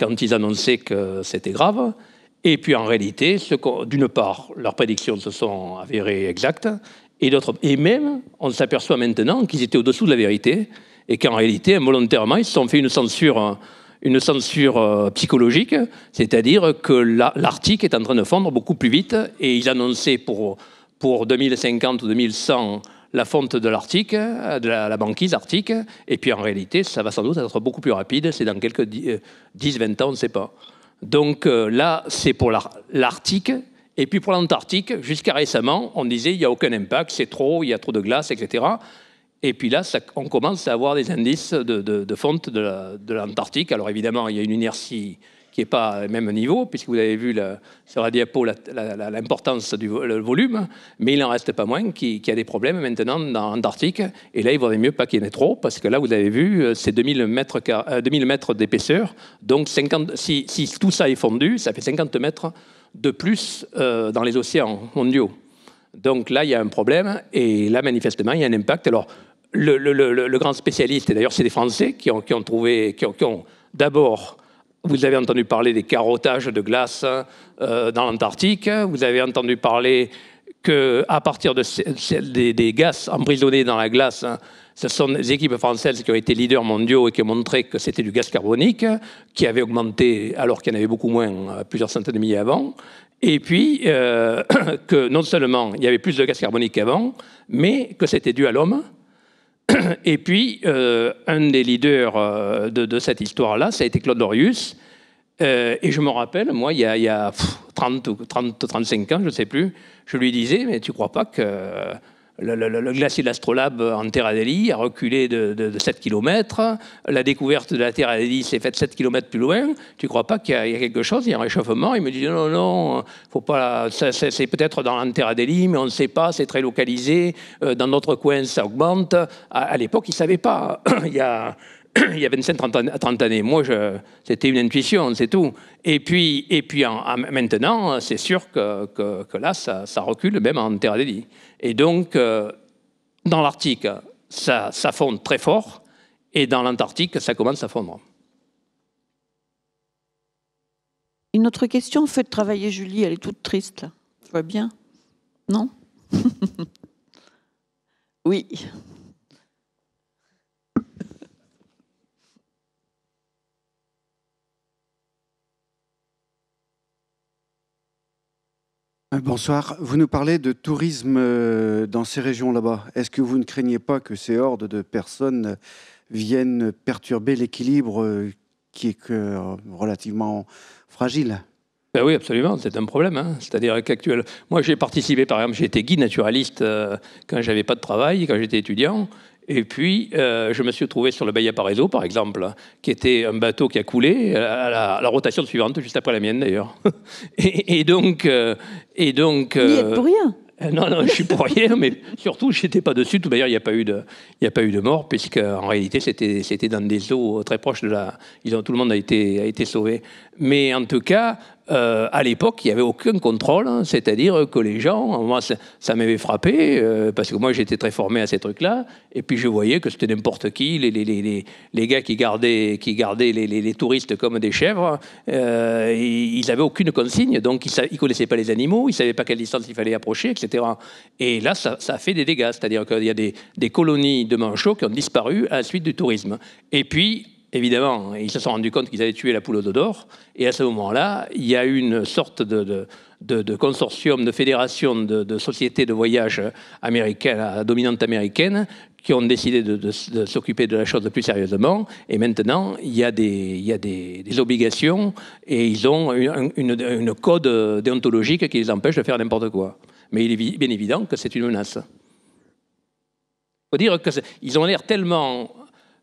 quand ils annonçaient que c'était grave. Et puis en réalité, d'une part, leurs prédictions se sont avérées exactes, et, et même, on s'aperçoit maintenant qu'ils étaient au-dessous de la vérité, et qu'en réalité, involontairement, ils se sont fait une censure, une censure euh, psychologique, c'est-à-dire que l'Arctique est en train de fondre beaucoup plus vite, et ils annonçaient pour, pour 2050 ou 2100 la fonte de l'Arctique, de la, banquise arctique, et puis en réalité, ça va sans doute être beaucoup plus rapide, c'est dans quelques 10-20 euh, ans, on ne sait pas. Donc euh, là, c'est pour l'Arctique, et puis pour l'Antarctique, jusqu'à récemment, on disait il n'y a aucun impact, c'est trop, il y a trop de glace, etc. Et puis là, on commence à avoir des indices de, fonte de l'Antarctique. Alors évidemment, il y a une inertie n'est pas au même niveau, puisque vous avez vu sur la diapo l'importance du volume, mais il n'en reste pas moins qu'il y a des problèmes maintenant dans l'Antarctique. Et là, il vaudrait mieux pas qu'il y en ait trop, parce que là, vous avez vu, euh, c'est 2000 mètres, 2000 euh, mètres d'épaisseur. Donc, 50, si, tout ça est fondu, ça fait 50 mètres de plus euh, dans les océans mondiaux. Donc là, il y a un problème, et là, manifestement, il y a un impact. Alors, le, grand spécialiste, et d'ailleurs c'est des Français qui ont, qui ont trouvé, qui ont d'abord vous avez entendu parler des carottages de glace euh, dans l'Antarctique. Vous avez entendu parler qu'à partir de, des, gaz emprisonnés dans la glace, ce sont des équipes françaises qui ont été leaders mondiaux et qui ont montré que c'était du gaz carbonique, qui avait augmenté alors qu'il y en avait beaucoup moins, euh, plusieurs centaines de milliers avant. Et puis, euh, que non seulement il y avait plus de gaz carbonique qu'avant, mais que c'était dû à l'homme, Et puis, euh, un des leaders euh, de, cette histoire-là, ça a été Claude Lorius. Euh, et je me rappelle, moi, il y a, il 30, 30, 35 ans, je ne sais plus, je lui disais, mais tu crois pas que le, glacier de l'Astrolabe en terra Adélie a reculé de, 7 km. La découverte de la Terra Adélie s'est faite 7 km plus loin. Tu ne crois pas qu'il y, a quelque chose, il y a un réchauffement Il me dit non, non, faut pas. C'est peut-être dans la Terre mais on ne sait pas, c'est très localisé. Euh, dans notre coin, ça augmente. À, l'époque, ils ne savaient pas. il y a il y a 25, 30, années. Moi, c'était une intuition, c'est tout. Et puis, et puis maintenant, c'est sûr que, là, ça, recule, même en terre d'Élie. Et donc, euh, dans l'Arctique, ça, ça fond très fort, et dans l'Antarctique, ça commence à fondre. Une autre question, fait de travailler Julie, elle est toute triste Tu vois bien. Non Oui. Euh, bonsoir. Vous nous parlez de tourisme euh, dans ces régions là-bas. Est-ce que vous ne craignez pas que ces hordes de personnes euh, viennent perturber l'équilibre qui est relativement fragile ben oui, absolument, c'est un problème. Hein. C'est-à-dire qu'actuellement, moi j'ai participé, par exemple, j'ai été guide naturaliste quand j'avais pas de travail, quand j'étais étudiant. Et puis, euh, je me suis trouvé sur le Bahia par exemple, qui était un bateau qui a coulé euh, à la, rotation suivante, juste après la mienne d'ailleurs. Et, donc. Euh, et donc pour rien non, non, je suis pour rien, mais surtout, je n'étais pas dessus. Tout d'ailleurs, il n'y a, pas eu de, a pas eu de mort, puisque en réalité, c'était dans des eaux très proches de la. Ils ont, tout le monde a été, a été sauvé. Mais en tout cas, euh, à l'époque, il n'y avait aucun contrôle, hein. c'est-à-dire que les gens, moi, ça, m'avait frappé, euh, parce que moi, j'étais très formé à ces trucs-là, et puis je voyais que c'était n'importe qui, les, les, gars qui gardaient, qui les, touristes comme des chèvres, euh, ils n'avaient aucune consigne, donc ils ne connaissaient pas les animaux, ils ne savaient pas quelle distance il fallait approcher, etc. Et là, ça, a fait des dégâts, c'est-à-dire qu'il y a des, des colonies de manchots qui ont disparu à la suite du tourisme. Et puis, Évidemment, ils se sont rendus compte qu'ils avaient tué la poule aux d'or. Et à ce moment-là, il y a eu une sorte de, consortium, de fédération de, sociétés de voyage américaines, dominantes dominante américaine, qui ont décidé de, s'occuper de la chose plus sérieusement. Et maintenant, il y a des, obligations et ils ont une, une code déontologique qui les empêche de faire n'importe quoi. Mais il est bien évident que c'est une menace. Il faut dire qu'ils ont l'air tellement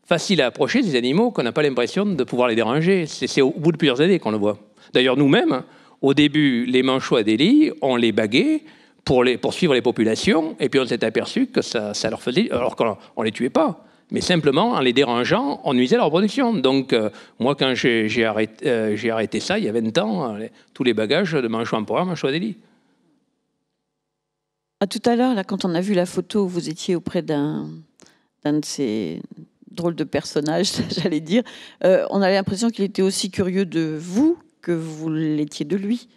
facile à approcher des animaux qu'on n'a pas l'impression de pouvoir les déranger. C'est au bout de plusieurs années qu'on le voit. D'ailleurs, nous-mêmes, au début, les manchots à Delhi, on les baguait pour, les, suivre les populations, et puis on s'est aperçu que ça, leur faisait... Alors qu'on ne les tuait pas, mais simplement, en les dérangeant, on nuisait leur production. Donc, euh, moi, quand j'ai arrêté, euh, arrêté, ça, il y a 20 ans, euh, tous les bagages de manchots poire, manchots à Delhi. À tout à l'heure, là, quand on a vu la photo, vous étiez auprès d'un de ces drôle de personnage, j'allais dire, euh, on avait l'impression qu'il était aussi curieux de vous que vous l'étiez de lui.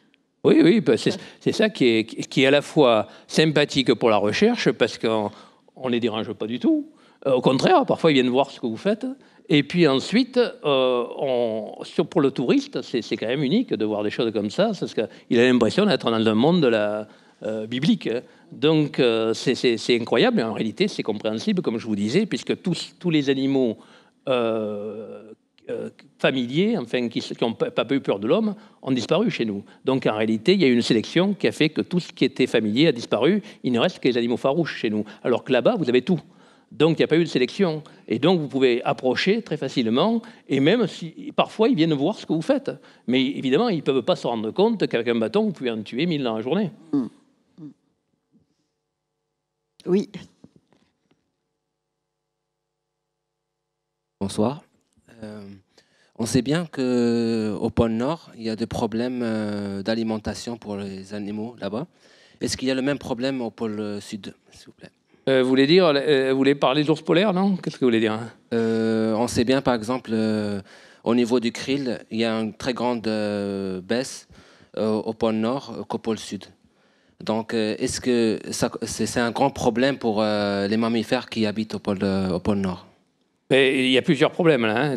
Oui, oui, bah, c'est ça qui est, à la fois sympathique pour la recherche, parce qu'on ne les dérange pas du tout. Euh, au contraire, parfois ils viennent voir ce que vous faites. Et puis ensuite, euh, pour le touriste, c'est quand même unique de voir des choses comme ça, parce qu'il a l'impression d'être dans un monde de la, euh, biblique. Donc euh, c'est incroyable, mais en réalité c'est compréhensible, comme je vous disais, puisque tous, les animaux euh, familiers, enfin, qui n'ont pas eu peur de l'homme, ont disparu chez nous. Donc en réalité, il y a une sélection qui a fait que tout ce qui était familier a disparu. Il ne reste que les animaux farouches chez nous. Alors que là-bas, vous avez tout. Donc il n'y a pas eu de sélection. Et donc vous pouvez approcher très facilement, et même si parfois ils viennent voir ce que vous faites. Mais évidemment, ils ne peuvent pas se rendre compte qu'avec un bâton, vous pouvez en tuer mille dans la journée. Hmm. Oui. Bonsoir. Euh, on sait bien qu'au pôle Nord, il y a des problèmes euh, d'alimentation pour les animaux là-bas. Est-ce qu'il y a le même problème au pôle euh, Sud, s'il vous plaît vous voulez dire, vous voulez parler d'ours polaires, non Qu'est-ce que vous voulez dire hein? On sait bien, par exemple, au niveau du krill, il y a une très grande baisse au pôle Nord qu'au pôle Sud. Donc, euh, est-ce que c'est un grand problème pour euh, les mammifères qui habitent au pôle, Nord il y a plusieurs problèmes hein,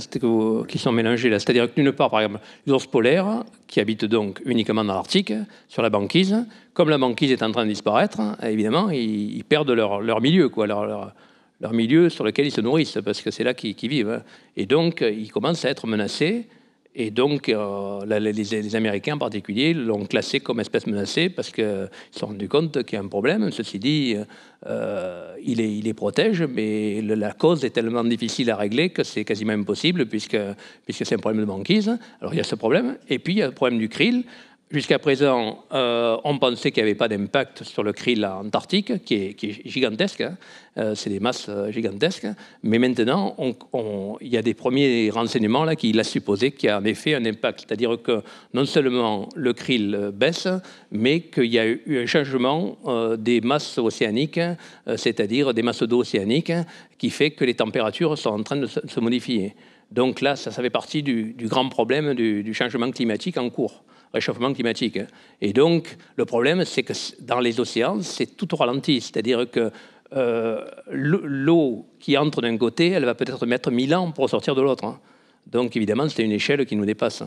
qui sont mélangés C'est-à-dire que d'une part, par exemple, les ours polaires, qui habitent donc uniquement dans l'Arctique, sur la banquise, comme la banquise est en train de disparaître, évidemment, ils, perdent leur, milieu, quoi, leur, milieu sur lequel ils se nourrissent, parce que c'est là qu'ils vivent. Hein. Et donc, ils commencent à être menacés et donc, euh, les, Américains en particulier l'ont classé comme espèce menacée parce qu'ils se sont rendus compte qu'il y a un problème. Ceci dit, euh, il, les, il, protège, mais la cause est tellement difficile à régler que c'est quasiment impossible puisque, puisque c'est un problème de banquise. Alors, il y a ce problème. Et puis, il y a le problème du krill. Jusqu'à présent, euh, on pensait qu'il n'y avait pas d'impact sur le krill antarctique, qui est, gigantesque, hein. euh, c'est des masses euh, gigantesques, mais maintenant, il y a des premiers renseignements là, qui la supposé qu'il y a en effet un impact, c'est-à-dire que non seulement le krill baisse, mais qu'il y a eu un changement des masses océaniques, c'est-à-dire des masses d'eau océaniques, qui fait que les températures sont en train de se, modifier. Donc là, ça, fait partie du, grand problème du changement climatique en cours réchauffement climatique. Et donc, le problème, c'est que dans les océans, c'est tout au ralenti. C'est-à-dire que euh, l'eau qui entre d'un côté, elle va peut-être mettre 1000 ans pour sortir de l'autre. Hein. Donc, évidemment, c'est une échelle qui nous dépasse.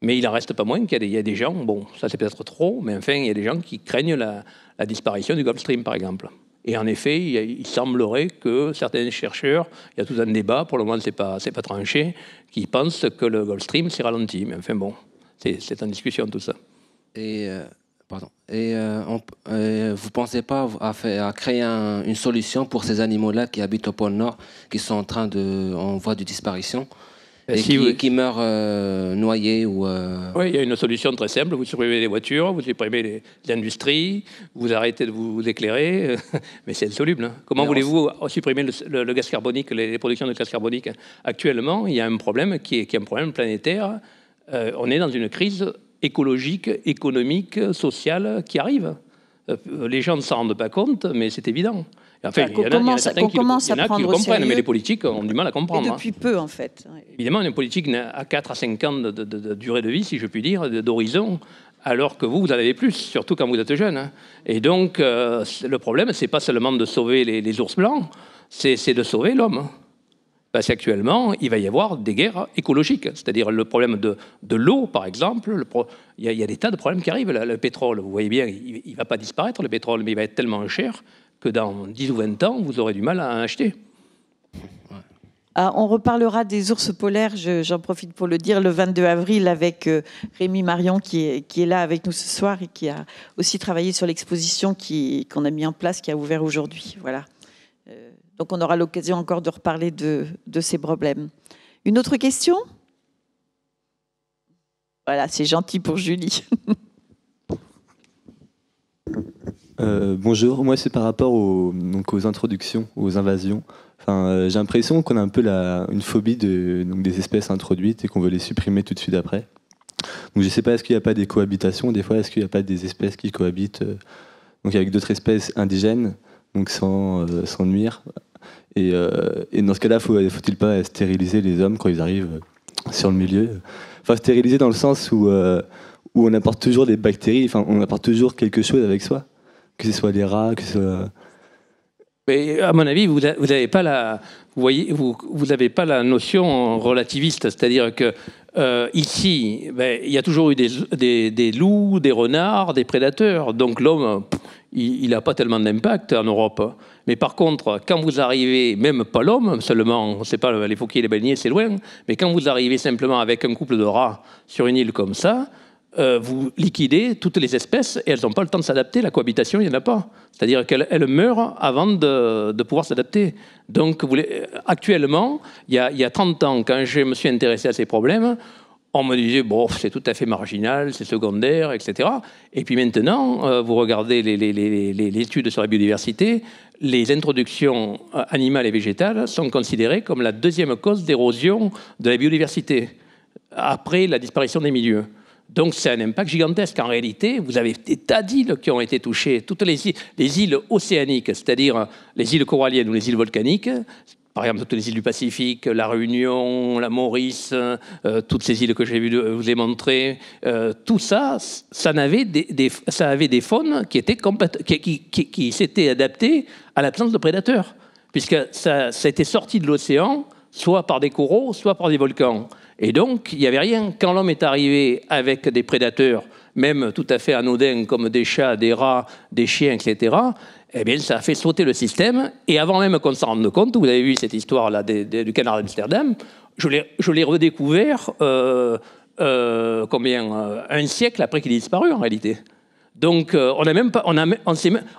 Mais il n'en reste pas moins qu'il y, a des, gens, bon, ça c'est peut-être trop, mais enfin, il y a des gens qui craignent la, disparition du Gulf Stream, par exemple. Et en effet, il, semblerait que certains chercheurs, il y a tout un débat, pour le moment c'est pas, pas tranché, qui pensent que le Gulf Stream s'est ralenti. Mais enfin bon, c'est en discussion tout ça. Et, euh, pardon. Et, euh, euh, vous ne pensez pas à, à créer une solution pour ces animaux-là qui habitent au pôle Nord, qui sont en train de, en voie de disparition eh, et qui, meurent noyés ou... Oui, il y a une solution très simple. Vous supprimez les voitures, vous supprimez l'industrie, vous arrêtez de vous éclairer, mais c'est insoluble. Hein. Comment voulez-vous supprimer le, gaz carbonique, les, productions de gaz carbonique Actuellement, il y a un problème qui est, qui est un problème planétaire euh, on est dans une crise écologique, économique, sociale qui arrive. Euh, les gens ne s'en rendent pas compte, mais c'est évident. Bah, il y, en a, qui, le, comprennent, mais les politiques ont du mal à comprendre. Hein. depuis peu, en fait. Évidemment, une politique a 4 à 5 ans de, durée de vie, si je puis dire, d'horizon, alors que vous, vous en avez plus, surtout quand vous êtes jeune. Hein. Et donc, euh, le problème, n'est pas seulement de sauver les ours blancs, c'est de sauver l'homme. Parce qu'actuellement, il va y avoir des guerres écologiques. C'est-à-dire le problème de, de l'eau, par exemple. Le il, y a, des tas de problèmes qui arrivent. Le, pétrole, vous voyez bien, il ne va pas disparaître, le pétrole, mais il va être tellement cher que dans 10 ou 20 ans, vous aurez du mal à en acheter. Ah, on reparlera des ours polaires, j'en profite pour le dire, le 22 avril avec euh, Rémi Marion qui est, qui est, là avec nous ce soir et qui a aussi travaillé sur l'exposition qu'on a mis en place, qui a ouvert aujourd'hui. Voilà. Donc on aura l'occasion encore de reparler de, ces problèmes. Une autre question Voilà, c'est gentil pour Julie. Euh, bonjour, moi c'est par rapport aux, donc aux introductions, aux invasions. Enfin, euh, j'ai l'impression qu'on a un peu la, une phobie de, des espèces introduites et qu'on veut les supprimer tout de suite après. Donc je ne sais pas, est-ce qu'il n'y a pas des cohabitations Des fois, est-ce qu'il n'y a pas des espèces qui cohabitent euh, donc avec d'autres espèces indigènes, donc sans, sans nuire euh, et, dans ce cas-là, faut, il pas stériliser les hommes quand ils arrivent euh, sur le milieu Enfin, stériliser dans le sens où, euh, où on apporte toujours des bactéries, enfin, on apporte toujours quelque chose avec soi, que ce soit des rats, que ce soit. Mais à mon avis, vous n'avez pas la, vous voyez, vous, vous pas la notion relativiste, c'est-à-dire que euh, ici, ben, il y a toujours eu des, loups, des renards, des prédateurs. Donc l'homme, il n'a pas tellement d'impact en Europe. Mais par contre, quand vous arrivez, même pas l'homme seulement, on sait pas les et les baleiniers, c'est loin, mais quand vous arrivez simplement avec un couple de rats sur une île comme ça, euh, vous liquidez toutes les espèces et elles n'ont pas le temps de s'adapter. La cohabitation, il n'y en a pas. C'est-à-dire qu'elles meurent avant de, pouvoir s'adapter. Donc, vous euh, actuellement, il y, a, 30 ans, quand je me suis intéressé à ces problèmes, on me disait, bon, c'est tout à fait marginal, c'est secondaire, etc. Et puis maintenant, euh, vous regardez les, études sur la biodiversité, les introductions animales et végétales sont considérées comme la deuxième cause d'érosion de la biodiversité, après la disparition des milieux. Donc c'est un impact gigantesque. En réalité, vous avez des tas d'îles qui ont été touchées. Toutes les îles, océaniques, c'est-à-dire euh, les îles coralliennes ou les îles volcaniques, par exemple toutes les îles du Pacifique, la Réunion, la Maurice, euh, toutes ces îles que j'ai vous ai montrées, euh, tout ça, ça avait des, faunes qui s'étaient adaptées à l'absence de prédateurs, puisque ça, ça sorti de l'océan soit par des coraux, soit par des volcans. Et donc, il n'y avait rien. Quand l'homme est arrivé avec des prédateurs, même tout à fait anodins comme des chats, des rats, des chiens, etc., eh bien, ça a fait sauter le système. Et avant même qu'on s'en rende compte, vous avez vu cette histoire-là du canard d'Amsterdam, je l'ai redécouvert, euh, euh, combien euh, Un siècle après qu'il ait disparu, en réalité. Donc euh, on, même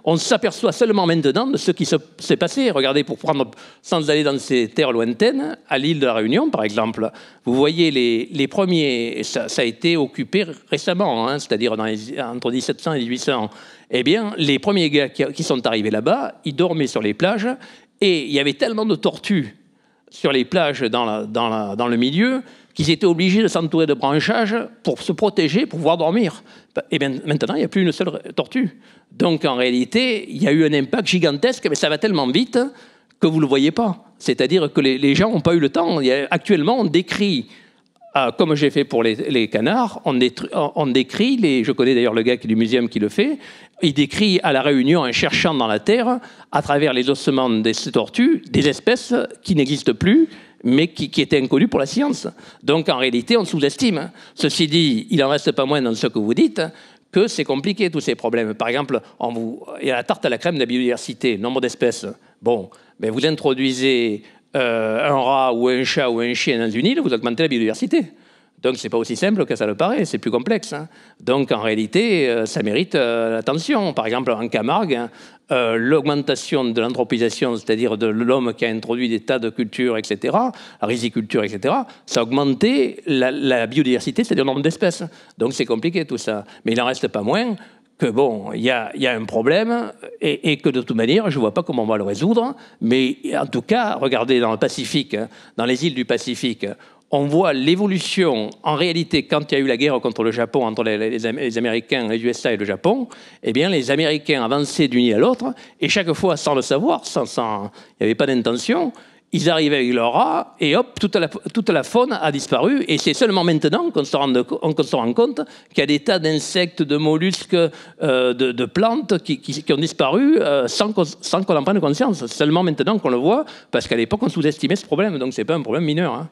on, s'aperçoit seulement maintenant de ce qui s'est passé. Regardez, pour prendre, sans aller dans ces terres lointaines, à l'île de la Réunion, par exemple, vous voyez les, premiers, ça, a été occupé récemment, hein, c'est-à-dire entre 1700 et 1800. Eh bien, les premiers gars qui, sont arrivés là-bas, ils dormaient sur les plages et il y avait tellement de tortues sur les plages dans le milieu qu'ils étaient obligés de s'entourer de branchages pour se protéger, pour pouvoir dormir. Et bien, maintenant, il n'y a plus une seule tortue. Donc en réalité, il y a eu un impact gigantesque, mais ça va tellement vite que vous ne le voyez pas. C'est-à-dire que les, gens n'ont pas eu le temps. Actuellement, on décrit euh, comme j'ai fait pour les, canards, on, décrit, les, je connais d'ailleurs le gars qui, du muséum qui le fait, il décrit à La Réunion, un cherchant dans la terre, à travers les ossements des tortues, des espèces qui n'existent plus mais qui, était inconnu pour la science. Donc en réalité, on sous-estime. Ceci dit, il en reste pas moins dans ce que vous dites que c'est compliqué tous ces problèmes. Par exemple, il y a la tarte à la crème de la biodiversité, nombre d'espèces. Bon, mais vous introduisez euh, un rat ou un chat ou un chien dans une île, vous augmentez la biodiversité. Donc c'est pas aussi simple que ça le paraît, c'est plus complexe. Hein. Donc en réalité, euh, ça mérite euh, l'attention. Par exemple, en Camargue, euh, l'augmentation de l'anthropisation, c'est-à-dire de l'homme qui a introduit des tas de cultures, etc., la riziculture, etc., ça a augmenté la, biodiversité, c'est-à-dire le nombre d'espèces. Donc c'est compliqué tout ça. Mais il n'en reste pas moins que bon, il y, a, un problème et, et, que de toute manière, je ne vois pas comment on va le résoudre. Mais en tout cas, regardez dans le Pacifique, hein, dans les îles du Pacifique, on voit l'évolution, en réalité, quand il y a eu la guerre contre le Japon, entre les, Américains, les USA et le Japon, eh bien, les Américains avançaient d'une île à l'autre, et chaque fois, sans le savoir, sans, il n'y avait pas d'intention, ils arrivaient avec leur rat, et hop, toute la, faune a disparu, et c'est seulement maintenant qu'on se, rend, compte qu'il y a des tas d'insectes, de mollusques, euh, de, plantes qui, ont disparu euh, sans qu'on en prenne conscience. Seulement maintenant qu'on le voit, parce qu'à l'époque, on sous-estimait ce problème, donc ce n'est pas un problème mineur. Hein.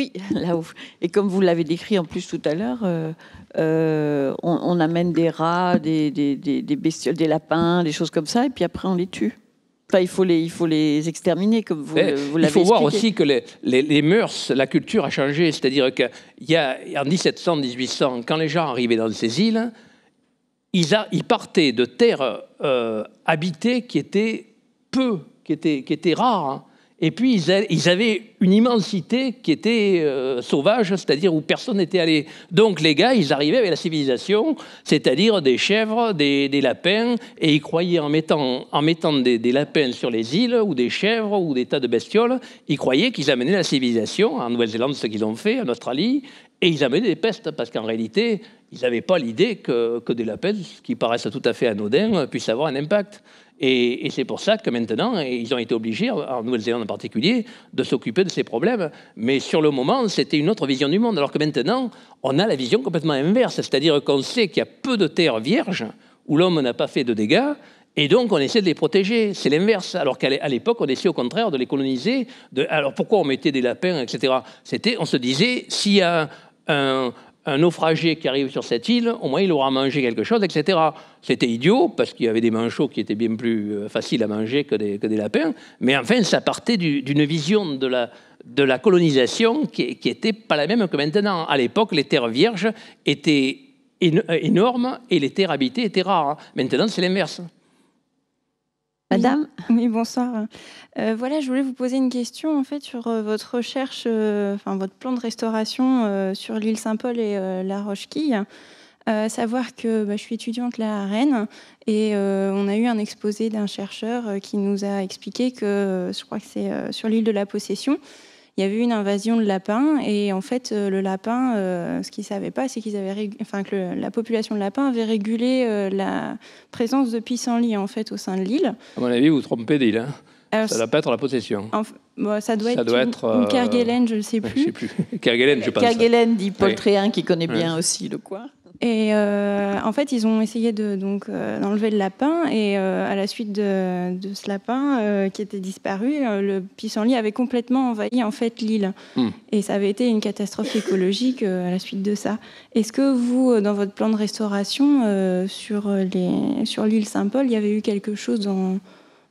Oui, là où Et comme vous l'avez décrit en plus tout à l'heure, euh, euh, on, amène des rats, des, bestioles, des lapins, des choses comme ça, et puis après on les tue. Enfin, il faut les, il faut les exterminer, comme vous, l'avez Il faut voir aussi que les, les, mœurs, la culture a changé. C'est-à-dire qu'en 1700-1800, quand les gens arrivaient dans ces îles, ils, partaient de terres euh, habitées qui étaient peu, qui étaient, qui rares. Hein. Et puis, ils, avaient une immensité qui était euh, sauvage, c'est-à-dire où personne n'était allé. Donc, les gars, ils arrivaient avec la civilisation, c'est-à-dire des chèvres, des, lapins, et ils croyaient, en mettant, des, lapins sur les îles, ou des chèvres, ou des tas de bestioles, ils croyaient qu'ils amenaient la civilisation, en Nouvelle-Zélande, ce qu'ils ont fait, en Australie, et ils amenaient des pestes, parce qu'en réalité, ils n'avaient pas l'idée que des lapins, qui paraissent tout à fait anodins, puissent avoir un impact. Et, c'est pour ça que maintenant, ils ont été obligés, en Nouvelle-Zélande en particulier, de s'occuper de ces problèmes. Mais sur le moment, c'était une autre vision du monde. Alors que maintenant, on a la vision complètement inverse. C'est-à-dire qu'on sait qu'il y a peu de terres vierges où l'homme n'a pas fait de dégâts, et donc, on essaie de les protéger. C'est l'inverse. Alors qu'à l'époque, on essayait au contraire de les coloniser. De... alors, pourquoi on mettait des lapins, etc. C'était, on se disait, s'il y a un, un naufragé qui arrive sur cette île, au moins il aura mangé quelque chose, etc. C'était idiot, parce qu'il y avait des manchots qui étaient bien plus euh, faciles à manger que des, lapins, mais enfin, ça partait d'une vision de la, de la colonisation qui n'était pas la même que maintenant. À l'époque, les terres vierges étaient énormes et les terres habitées étaient rares. Maintenant, c'est l'inverse. Madame Oui, bonsoir. Euh, voilà, je voulais vous poser une question en fait sur euh, votre recherche, euh, votre plan de restauration sur l'île Saint-Paul et la Roche-Quille. savoir que bah, je suis étudiante là à Rennes et on a eu un exposé d'un chercheur qui nous a expliqué que, je crois que c'est sur l'île de la Possession, il y avait eu une invasion de lapins et en fait euh, le lapin, euh, ce qu'ils savaient pas, c'est qu'ils avaient, enfin que la population de lapins avait régulé euh, la présence de pissenlits en fait au sein de l'île. À mon avis, vous, trompez d'île. Ça ne ça doit pas être la possession. ça doit être, doit être Kerguelen, je ne sais plus. Je sais plus. Kerguelen, dit Paul oui. qui connaît bien aussi le coin. Et euh, en fait, ils ont essayé de, donc euh, d'enlever le lapin. Et euh, à la suite de, ce lapin qui était disparu, le pissenlit avait complètement envahi en fait l'île. Hmm. Et ça avait été une catastrophe écologique à la suite de ça. Est-ce que vous, dans votre plan de restauration sur sur l'île Saint-Paul, il y avait eu quelque chose dans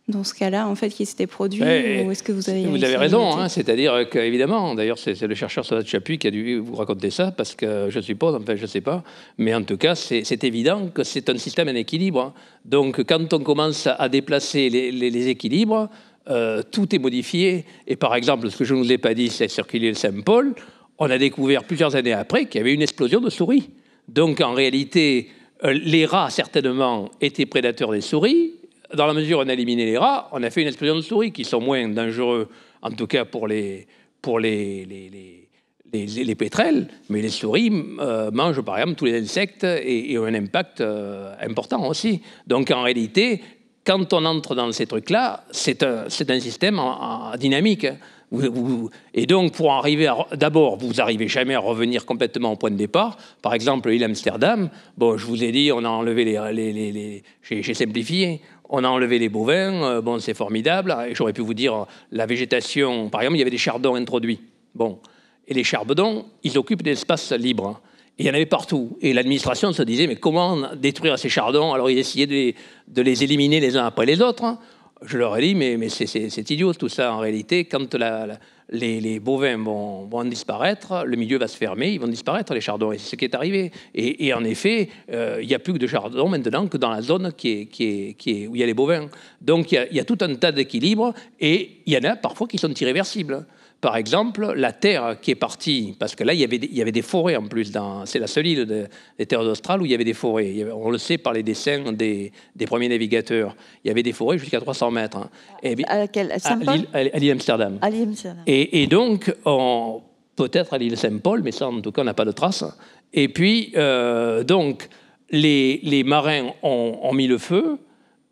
dans ce cas-là, en fait, qui s'était produit Ou est-ce que vous avez Vous avez raison, hein, c'est-à-dire qu'évidemment, d'ailleurs, c'est le chercheur Solat Chapuis qui a dû vous raconter ça, parce que je suppose, fait, je ne sais pas, mais en tout cas, c'est évident que c'est un système en équilibre. Hein. Donc, quand on commence à déplacer les, équilibres, euh, tout est modifié. Et par exemple, ce que je ne vous ai pas dit, c'est circuler le Saint-Paul. On a découvert plusieurs années après qu'il y avait une explosion de souris. Donc, en réalité, euh, les rats, certainement, étaient prédateurs des souris, dans la mesure où on a éliminé les rats, on a fait une explosion de souris qui sont moins dangereux, en tout cas pour les, pour les, les, les, les, les pétrels, mais les souris euh, mangent par exemple tous les insectes et, ont un impact euh, important aussi. Donc en réalité, quand on entre dans ces trucs-là, c'est un, un, système en, dynamique. et donc, pour arriver d'abord, vous n'arrivez jamais à revenir complètement au point de départ. Par exemple, l'île Amsterdam, bon, je vous ai dit, on a enlevé les. les, les, les J'ai simplifié, on a enlevé les bovins, euh, bon, c'est formidable. J'aurais pu vous dire, euh, la végétation, par exemple, il y avait des chardons introduits. Bon, et les chardons, ils occupent des espaces libres. il y en avait partout. Et l'administration se disait, mais comment détruire ces chardons Alors ils essayaient de les, éliminer les uns après les autres. Je leur ai dit, mais, c'est idiot tout ça en réalité. Quand la les, bovins vont, disparaître, le milieu va se fermer, ils vont disparaître, les chardons. Et c'est ce qui est arrivé. Et, en effet, euh, il n'y a plus que de chardons maintenant que dans la zone où il y a les bovins. Donc il y, a tout un tas d'équilibres et il y en a parfois qui sont irréversibles. Par exemple, la terre qui est partie, parce que là, il y avait des, il y avait des forêts en plus, c'est la seule île des terres australes où il y avait des forêts. on le sait par les dessins des, des premiers navigateurs. Il y avait des forêts jusqu'à 300 mètres. Et, à, l'île Amsterdam. Et, donc, peut-être à l'île Saint-Paul, mais ça, en tout cas, on n'a pas de traces. Et puis, euh, donc, les, marins ont, mis le feu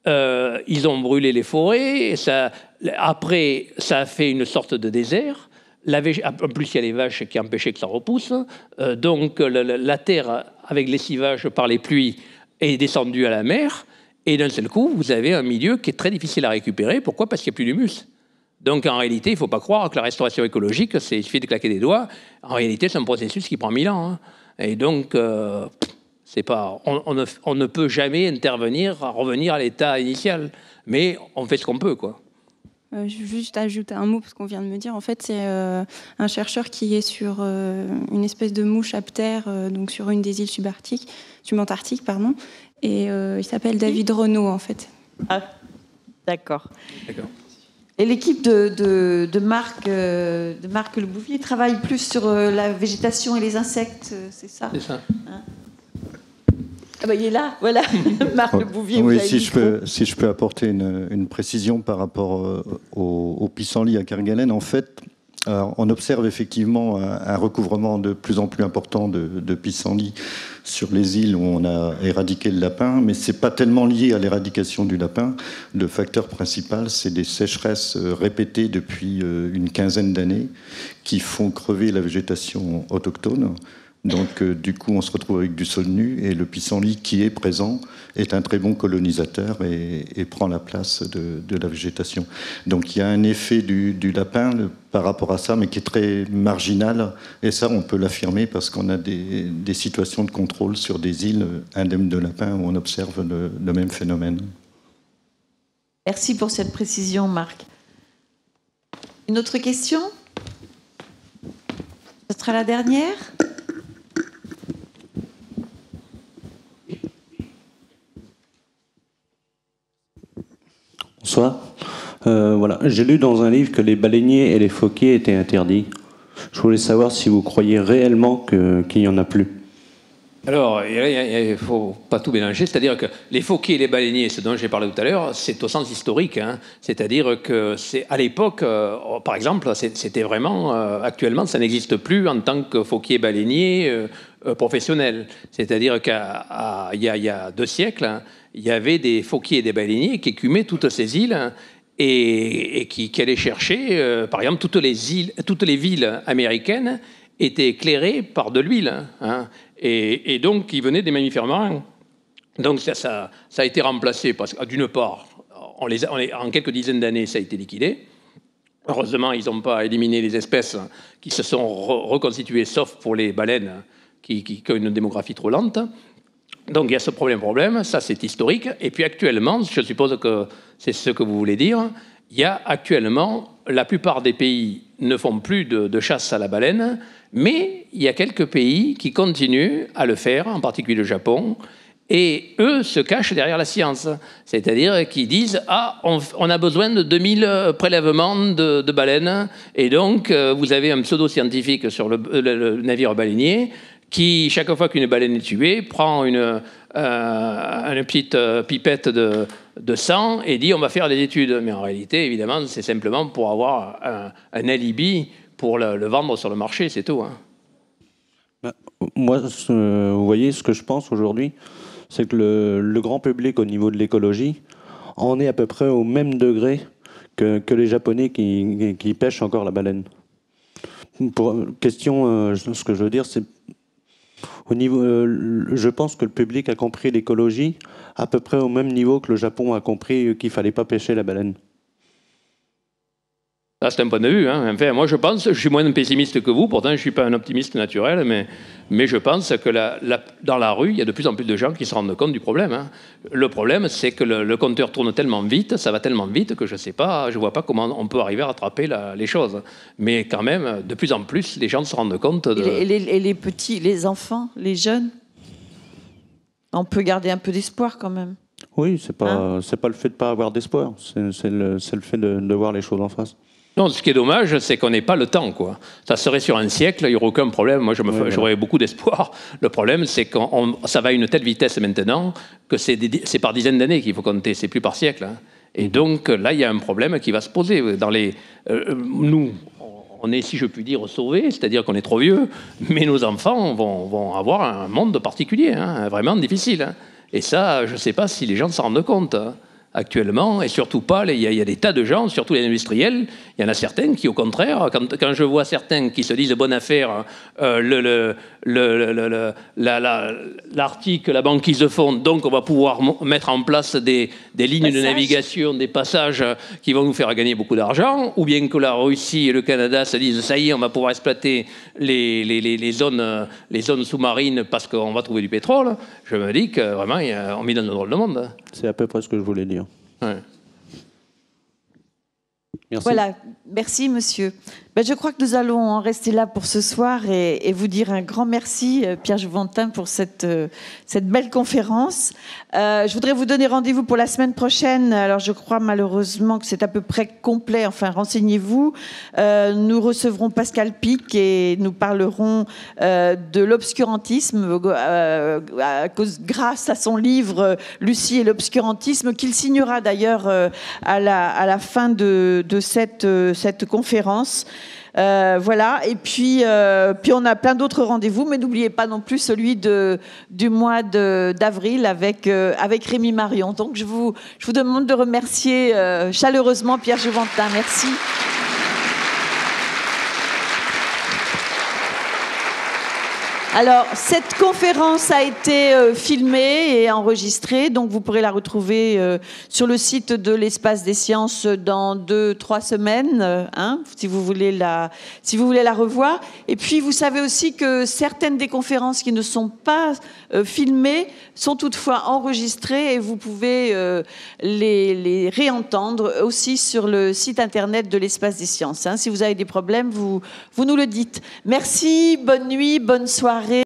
euh, ils ont brûlé les forêts, ça, après ça a fait une sorte de désert. La ah, en plus, il y a les vaches qui empêchaient que ça repousse. Hein. Euh, donc la, terre, avec l'essivage par les pluies, est descendue à la mer. Et d'un seul coup, vous avez un milieu qui est très difficile à récupérer. Pourquoi Parce qu'il n'y a plus d'humus. Donc en réalité, il ne faut pas croire que la restauration écologique, c'est, il suffit de claquer des doigts. En réalité, c'est un processus qui prend mille ans. Hein. Et donc, euh, c'est pas, on, ne, peut jamais intervenir, à revenir à l'état initial, mais on fait ce qu'on peut, quoi. Euh, juste ajouter un mot, parce qu'on vient de me dire, en fait, c'est euh, un chercheur qui est sur euh, une espèce de mouche à donc sur une des îles subantarctiques, pardon, et il s'appelle David Renault, en fait. Ah, d'accord. Et l'équipe de, de, de, Marc, de Marc Le Bouvier travaille plus sur la végétation et les insectes, c'est ça C'est ça. Hein ah bah, il est là, voilà, Marc Le oh, Bouvier. Oui, si je, peux, si je peux apporter une, précision par rapport euh, aux au, pissenlit à Kerguelen, en fait, on observe effectivement un, recouvrement de plus en plus important de, de pissenlit sur les îles où on a éradiqué le lapin, mais ce n'est pas tellement lié à l'éradication du lapin. Le facteur principal, c'est des sécheresses euh, répétées depuis euh, une quinzaine d'années qui font crever la végétation autochtone. Donc euh, du coup, on se retrouve avec du sol nu et le pissenlit qui est présent est un très bon colonisateur et, prend la place de, la végétation. Donc il y a un effet du, lapin par rapport à ça, mais qui est très marginal. Et ça, on peut l'affirmer parce qu'on a des, situations de contrôle sur des îles indemnes de lapins où on observe le même phénomène. Merci pour cette précision, Marc. Une autre question Ce sera la dernière Euh, voilà. J'ai lu dans un livre que les baleiniers et les foquiers étaient interdits. Je voulais savoir si vous croyez réellement qu'il n'y en a plus. Alors, il ne faut pas tout mélanger, c'est-à-dire que les fauquets et les baleiniers, ce dont j'ai parlé tout à l'heure, c'est au sens historique. Hein. C'est-à-dire que c'est à l'époque, euh, oh, par exemple, c'était vraiment, euh, actuellement, ça n'existe plus en tant que fauquier baleinier euh, professionnel. C'est-à-dire qu'il y, a deux siècles, il y avait des fauquiers et des baleiniers qui écumaient toutes ces îles. et, qui, allaient chercher, par exemple, toutes les, îles, toutes les villes américaines étaient éclairées par de l'huile. Hein. Et, donc, qui venaient des mammifères marins. Donc, ça, a été remplacé, parce que d'une part, en quelques dizaines d'années, ça a été liquidé. Heureusement, ils n'ont pas éliminé les espèces qui se sont reconstituées, sauf pour les baleines qui, ont une démographie trop lente. Donc il y a ce problème, problème, ça c'est historique. Et puis actuellement, je suppose que c'est ce que vous voulez dire, il y a actuellement, la plupart des pays ne font plus de chasse à la baleine, mais il y a quelques pays qui continuent à le faire, en particulier le Japon, et eux se cachent derrière la science. C'est-à-dire qu'ils disent Ah, on, a besoin de 2000 euh, prélèvements de, baleines, et donc euh, vous avez un pseudo-scientifique sur le, navire baleinier qui, chaque fois qu'une baleine est tuée, prend une, euh, petite pipette de, sang et dit On va faire des études. Mais en réalité, évidemment, c'est simplement pour avoir un alibi pour le, vendre sur le marché, c'est tout. Hein. Ben, moi, vous voyez, ce que je pense aujourd'hui, c'est que le, grand public au niveau de l'écologie en est à peu près au même degré que, les Japonais qui, pêchent encore la baleine. Pour, question, euh, ce que je veux dire, c'est au niveau, euh, je pense que le public a compris l'écologie à peu près au même niveau que le Japon a compris qu'il fallait pas pêcher la baleine. Ah, c'est un point de vue. Hein. Enfin, moi, je pense, je suis moins pessimiste que vous, pourtant je ne suis pas un optimiste naturel, mais, mais je pense que la, dans la rue, il y a de plus en plus de gens qui se rendent compte du problème. Hein. Le problème, c'est que le, compteur tourne tellement vite, ça va tellement vite que je ne sais pas, je vois pas comment on peut arriver à rattraper les choses. Mais quand même, de plus en plus, les gens se rendent compte. Et, les, petits, les enfants, les jeunes On peut garder un peu d'espoir quand même. Oui, c'est pas, hein pas le fait de pas avoir d'espoir, c'est le, fait de voir les choses en face. Non, ce qui est dommage, c'est qu'on n'ait pas le temps. Quoi. Ça serait sur un siècle, il n'y aurait aucun problème. Moi, j'aurais beaucoup d'espoir. Le problème, c'est que ça va à une telle vitesse maintenant que c'est par dizaines d'années qu'il faut compter, c'est plus par siècle. Hein. Et mhm. donc, là, il y a un problème qui va se poser. Euh, dans les, euh, euh, nous, on est, si je puis dire, sauvés, c'est-à-dire qu'on est trop vieux, mais nos enfants vont, avoir un monde particulier, hein, vraiment difficile. Hein. Et ça, je ne sais pas si les gens s'en rendent compte actuellement, et surtout pas, il y, a des tas de gens, surtout les industriels, il y en a certains qui, au contraire, quand, quand je vois certains qui se disent bonne affaire, l'Arctique, euh, le, le, l'article, la, banque la, banquise de fond, donc on va pouvoir mettre en place des, des lignes de navigation, des passages euh, qui vont nous faire gagner beaucoup d'argent, ou bien que la Russie et le Canada se disent ça y est, on va pouvoir exploiter les, les, les, zones, euh, les zones sous-marines parce qu'on va trouver du pétrole, je me dis que vraiment, on est dans le drôle de monde. C'est à peu près ce que je voulais dire. Voilà, merci monsieur. Ben, je crois que nous allons en rester là pour ce soir et, vous dire un grand merci, euh, Pierre Jouventin, pour cette, euh, cette belle conférence. Euh, je voudrais vous donner rendez-vous pour la semaine prochaine. Alors, je crois malheureusement que c'est à peu près complet. Enfin, renseignez-vous. Euh, nous recevrons Pascal Pic et nous parlerons euh, de l'obscurantisme à grâce à son livre Lucie et l'obscurantisme, qu'il signera d'ailleurs à la, fin de, de cette, cette conférence. Euh, voilà. Et puis, euh, puis on a plein d'autres rendez-vous, mais n'oubliez pas non plus celui du mois d'avril avec, euh, avec Rémi Marion. Donc je vous, je vous demande de remercier chaleureusement Pierre Juventin. Merci. Alors, cette conférence a été euh, filmée et enregistrée, donc vous pourrez la retrouver euh, sur le site de l'Espace des Sciences dans deux, trois semaines, euh, hein, si, vous voulez la, si vous voulez la revoir. Et puis, vous savez aussi que certaines des conférences qui ne sont pas filmées sont toutefois enregistrées et vous pouvez les, réentendre aussi sur le site internet de l'Espace des Sciences. Hein. Si vous avez des problèmes, vous, vous nous le dites. Merci, bonne nuit, bonne soirée séparer